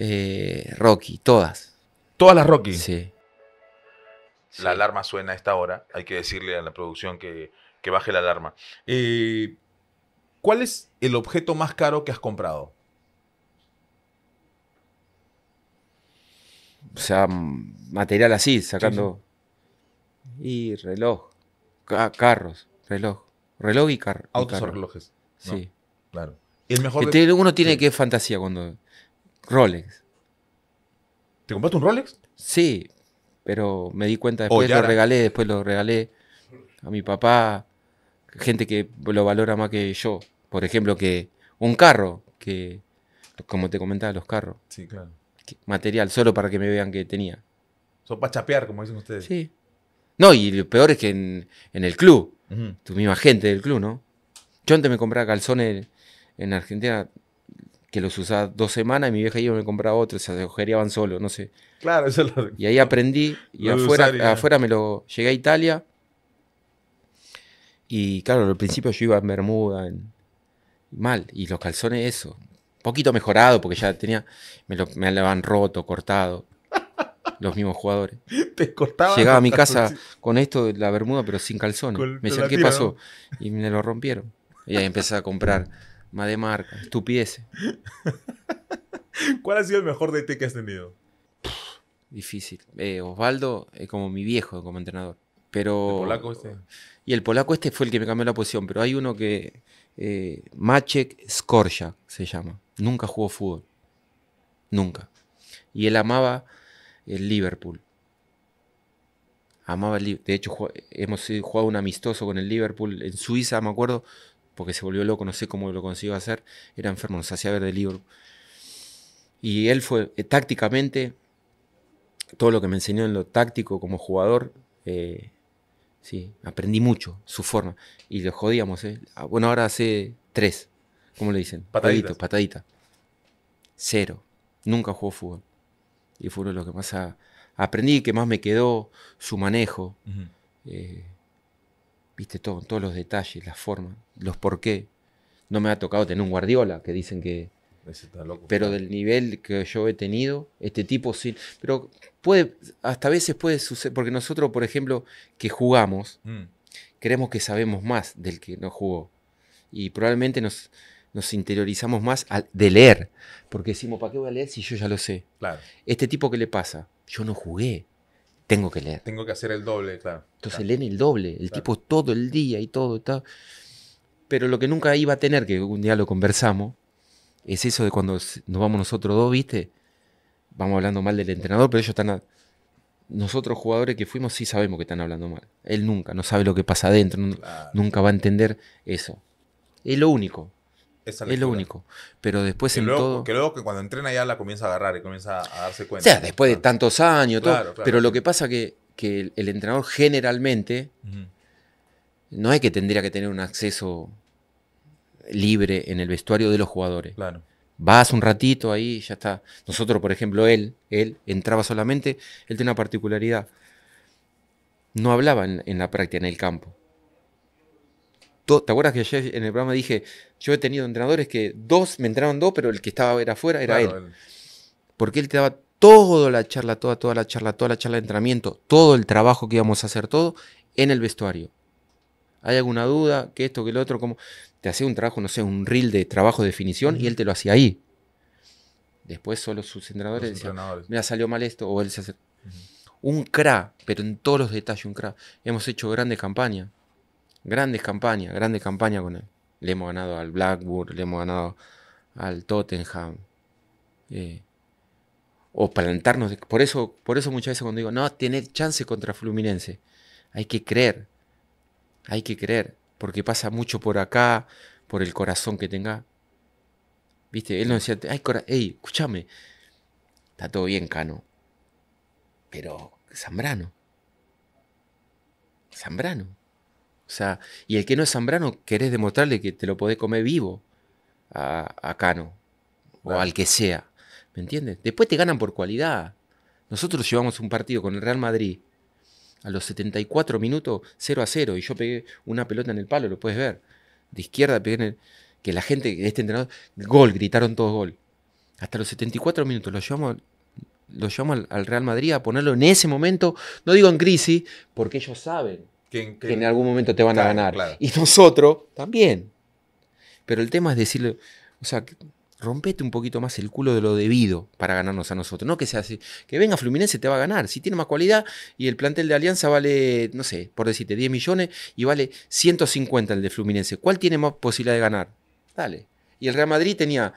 Eh, Rocky, todas. ¿Todas las Rocky? Sí. La alarma suena a esta hora. Hay que decirle a la producción que, baje la alarma. Eh, ¿Cuál es el objeto más caro que has comprado? O sea, mm, material así, sacando. Y reloj, carros, reloj. Reloj y carro. Autos o relojes. sí. Claro. Y el mejor. uno tiene que fantasía cuando. Rolex. ¿Te compraste un Rolex? Sí, pero me di cuenta después, lo regalé, después lo regalé a mi papá, gente que lo valora más que yo. Por ejemplo, que un carro, que como te comentaba, los carros. Sí, claro. Material, solo para que me vean que tenía. Son para chapear, como dicen ustedes. Sí. No, y lo peor es que en el club. Tu misma gente del club, ¿no? Yo antes me compraba calzones en Argentina que los usaba dos semanas y mi vieja iba y me compraba otros, se agujereaban solo, no sé. Claro, eso lo, Y ahí aprendí y afuera, me lo... Llegué a Italia y claro, al principio yo iba en Bermuda, mal, y los calzones eso, poquito mejorado porque ya tenía, me, lo, me habían roto, cortado los mismos jugadores. Te Llegaba a mi casa con, esto la bermuda, pero sin calzón. me decían, ¿qué pasó? Y me lo rompieron. Y ahí empecé a comprar más de marca, estupideces. ¿Cuál ha sido el mejor DT que has tenido? difícil. Eh, Osvaldo es como mi viejo como entrenador. Pero, ¿El polaco este? Y el polaco este fue el que me cambió la posición, pero hay uno que. Eh, Maciek se llama. Nunca jugó fútbol. Nunca. Y él amaba el Liverpool. Amaba el Liverpool. De hecho, hemos eh, jugado un amistoso con el Liverpool en Suiza, me acuerdo, porque se volvió loco, no sé cómo lo consiguió hacer. Era enfermo, nos hacía ver del Liverpool. Y él fue eh, tácticamente, todo lo que me enseñó en lo táctico como jugador, eh, sí, aprendí mucho, su forma. Y lo jodíamos, ah, Bueno, ahora hace tres, ¿cómo le dicen? Patadito, patadita. Cero. Nunca jugó fútbol y fue uno de los que más aprendí, que más me quedó su manejo. Eh, viste todo, todos los detalles, las formas, los por qué. No me ha tocado tener un Guardiola, que dicen que... pero del nivel que yo he tenido, este tipo sí. Pero puede, hasta a veces puede suceder, porque nosotros, por ejemplo, que jugamos, mm. creemos que sabemos más del que no jugó. Y probablemente nos, nos interiorizamos más de leer, porque decimos, ¿para qué voy a leer si yo ya lo sé? Este tipo ¿qué le pasa, yo no jugué, tengo que leer. Tengo que hacer el doble, claro. Entonces leen el doble, el tipo todo el día y todo, Pero lo que nunca iba a tener, que un día lo conversamos, es eso de cuando nos vamos nosotros dos, ¿viste? Vamos hablando mal del entrenador, pero ellos están... Nosotros jugadores que fuimos sí sabemos que están hablando mal. Él nunca, no sabe lo que pasa adentro, nunca va a entender eso. Es lo único. Es lo único. Pero después en todo. Que luego que cuando entrena ya la comienza a agarrar y comienza a darse cuenta. O sea, después de ah. tantos años, Pero lo que pasa que, que el, entrenador generalmente no es que tendría que tener un acceso libre en el vestuario de los jugadores. Claro. Vas un ratito ahí, ya está. Nosotros, por ejemplo, él, él entraba solamente, él tiene una particularidad. No hablaba en la práctica, en el campo. ¿Te acuerdas que ayer en el programa dije, yo he tenido entrenadores que dos, me entraron dos, pero el que estaba era afuera era él. Porque él te daba toda la charla, toda, toda la charla, toda la charla de entrenamiento, todo el trabajo que íbamos a hacer, todo en el vestuario. ¿Hay alguna duda? Que esto, que lo otro, como te hacía un trabajo, no sé, un reel de trabajo de definición y él te lo hacía ahí. Después solo sus entrenadores, me mira, salió mal esto, o él se hace... Un CRA, pero en todos los detalles un CRA. Hemos hecho grandes campañas. Grandes campañas, grandes campañas con él. Le hemos ganado al Blackburn, le hemos ganado al Tottenham. Eh, o plantarnos. Por eso, por eso muchas veces cuando digo, no, tiene chance contra Fluminense. Hay que creer. Hay que creer. Porque pasa mucho por acá, por el corazón que tenga. Viste, él nos decía, ay, hey, escúchame. Está todo bien, Cano. Pero Zambrano. Zambrano. O sea, y el que no es Zambrano, querés demostrarle que te lo podés comer vivo a, Cano o al que sea. ¿Me entiendes? Después te ganan por cualidad. Nosotros llevamos un partido con el Real Madrid a los 74 minutos 0 a 0 y yo pegué una pelota en el palo, lo puedes ver. De izquierda que la gente, este entrenador, gol, gritaron todos gol. Hasta los 74 minutos lo llevamos, al Real Madrid a ponerlo en ese momento, no digo en crisis, porque ellos saben que, en algún momento te van a ganar. Y nosotros también. Pero el tema es decirle, o sea, rompete un poquito más el culo de lo debido para ganarnos a nosotros. No que sea así, que venga Fluminense te va a ganar. Si tiene más cualidad y el plantel de Alianza vale, no sé, por decirte, 10 millones y vale 150 el de Fluminense. ¿Cuál tiene más posibilidad de ganar? Dale. Y el Real Madrid tenía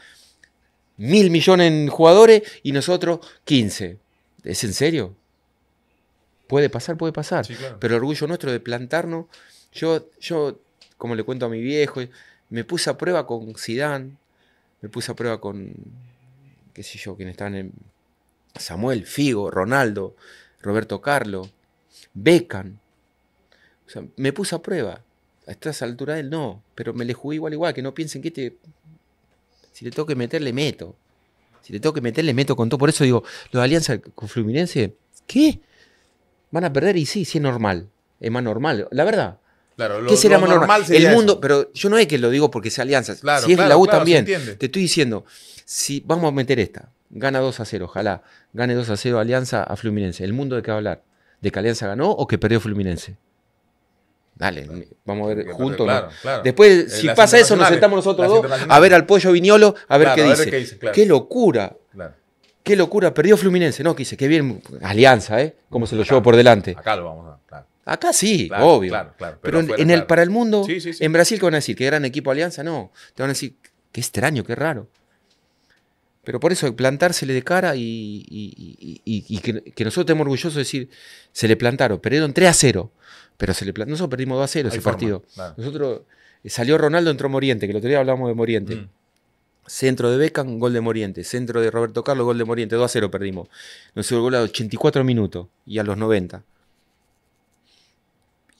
mil millones en jugadores y nosotros 15. ¿Es en serio? puede pasar, puede pasar. Pero el orgullo nuestro de plantarnos, yo, yo, como le cuento a mi viejo, me puse a prueba con Sidán, me puse a prueba con, qué sé yo, quienes están en Samuel, Figo, Ronaldo, Roberto Carlo, Beckham. O sea, me puse a prueba. A estas alturas él no, pero me le jugué igual igual, que no piensen que te... Este, si le tengo que meter, le meto. Si le tengo que meter, le meto con todo. Por eso digo, los de Alianza con Fluminense, ¿qué? van a perder y sí, sí es normal. Es más normal, la verdad. Claro, lo, ¿Qué será más normal? el mundo, pero yo no es que lo digo porque sea Alianza. si es claro, la U también, te estoy diciendo, si vamos a meter esta, gana 2 a 0, ojalá, gane 2 a 0 Alianza a Fluminense. El mundo de qué hablar, de que Alianza ganó o que perdió Fluminense. Dale, vamos a ver juntos. Después, eh, si pasa eso, nos sentamos nosotros dos a ver al pollo Viñolo, a ver, qué, dice. qué, dice. Qué locura. Claro. Qué locura, perdió Fluminense. No, quise, qué bien Alianza, ¿eh? Cómo se lo llevó por delante. Acá lo vamos a. Claro. Acá sí, obvio. pero, en, el, para el mundo, en Brasil, ¿qué van a decir? ¿Qué gran equipo Alianza? No. Te van a decir, qué extraño, qué raro. Pero por eso, plantársele de cara y, que, nosotros estemos orgullosos de decir, se le plantaron, perdieron 3 a 0. Pero se le nosotros perdimos 2 a 0 ese partido. Nosotros eh, salió Ronaldo, entró Moriente, que lo otro día hablamos de Moriente. Mm. Centro de Beca, gol de Moriente. Centro de Roberto Carlos, gol de Moriente. 2 a 0 perdimos. Nos hizo el gol a 84 minutos y a los 90.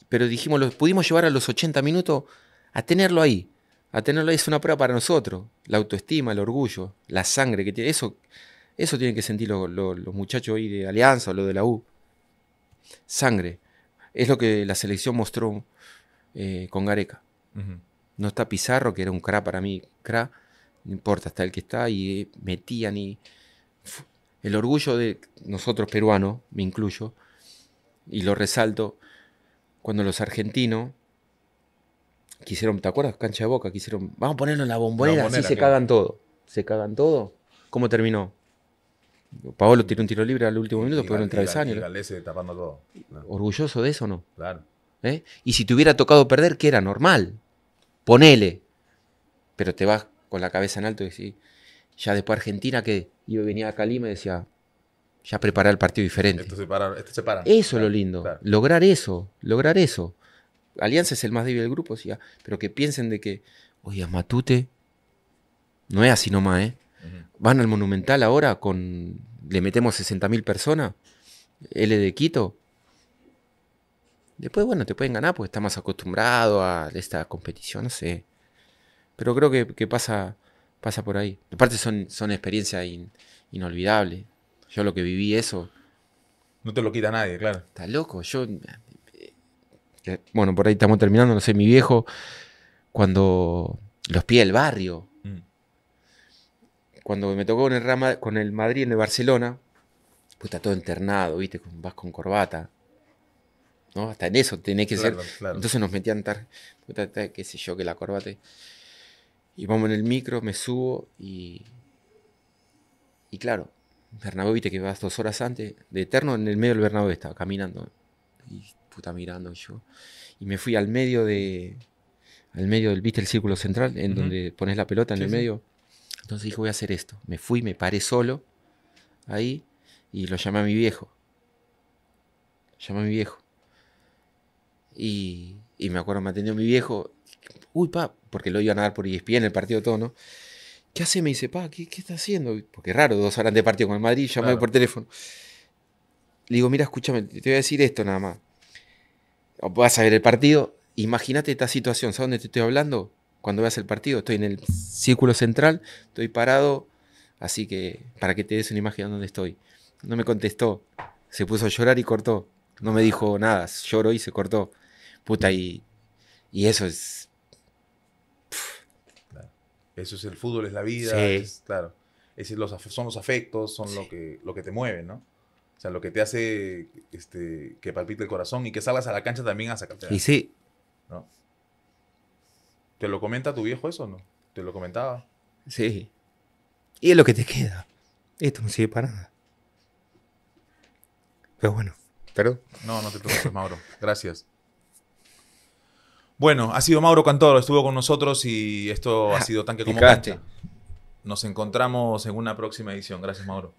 Pero dijimos, pudimos llevar a los 80 minutos a tenerlo ahí. A tenerlo ahí es una prueba para nosotros. La autoestima, el orgullo, la sangre que tiene. Eso, eso tienen que sentir los muchachos ahí de Alianza o lo de la U. Sangre. Es lo que la selección mostró eh, con Gareca. No está Pizarro, que era un cra para mí. Cra no importa, está el que está, y eh, metían y... El orgullo de nosotros peruanos, me incluyo, y lo resalto, cuando los argentinos quisieron, ¿te acuerdas? Cancha de boca, quisieron, vamos a ponerlo en la bombonera, así se cagan todo. Se cagan todo. ¿Cómo terminó? Paolo tiró un tiro libre al último minuto, pero en travesaño. ¿Orgulloso de eso o no? Claro. ¿Eh? Y si te hubiera tocado perder, que era normal. Ponele. Pero te vas con la cabeza en alto y decir, ya después Argentina que yo venía a Cali y decía, ya preparar el partido diferente. Esto se para, esto se Eso es lo lindo, lograr eso, lograr eso. Alianza es el más débil del grupo, pero que piensen de que, oye, Matute, no es así nomás, ¿eh? Van al Monumental ahora con, le metemos 60.000 personas, L de Quito. Después, bueno, te pueden ganar porque está más acostumbrado a esta competición, no sé. Pero creo que, pasa, pasa por ahí. Aparte son, son experiencias inolvidables. Yo lo que viví eso. No te lo quita nadie, claro. Está loco. Yo. Eh, eh, bueno, por ahí estamos terminando. No sé, mi viejo, cuando los pies el barrio. Mm. Cuando me tocó con el, Rama, con el Madrid en el Barcelona, pues está todo internado, ¿viste? Vas con corbata. ¿no? Hasta en eso tenés que ser. Entonces nos metían tar... qué sé yo, que la corbata. Y vamos en el micro, me subo y. Y claro, Bernabé, viste que vas dos horas antes, de eterno en el medio del Bernabé estaba caminando. Y puta mirando yo. Y me fui al medio de. Al medio del, viste el círculo central, en donde pones la pelota en el medio. Entonces dije, voy a hacer esto. Me fui, me paré solo ahí y lo llamé a mi viejo. Llamé a mi viejo. Y, y me acuerdo, me atendió mi viejo, uy, pa, porque lo iban a dar por en el partido todo, ¿no? ¿Qué hace? Me dice, pa, ¿qué, está haciendo? Porque es raro, dos horas de partido con el Madrid, llamé por teléfono. Le digo, mira, escúchame, te voy a decir esto nada más. Vas a ver el partido, imagínate esta situación, ¿sabes dónde te estoy hablando? Cuando veas el partido, estoy en el círculo central, estoy parado, así que para que te des una imagen de dónde estoy. No me contestó, se puso a llorar y cortó. No me dijo nada, lloró y se cortó. Puta, y, y eso es eso es el fútbol, es la vida, claro. Es, los, son los afectos, son lo, que, lo que te mueve, ¿no? O sea, lo que te hace este, que palpite el corazón y que salgas a la cancha también a sacarte. Y sí. ¿Te lo comenta tu viejo eso o no? ¿Te lo comentaba? Sí. Y es lo que te queda. Esto no sirve para nada. Pero bueno, perdón. No, no te preocupes, Mauro. Gracias. Bueno, ha sido Mauro Cantoro, estuvo con nosotros y esto ha ah, sido Tanque como Cancha. Nos encontramos en una próxima edición. Gracias, Mauro.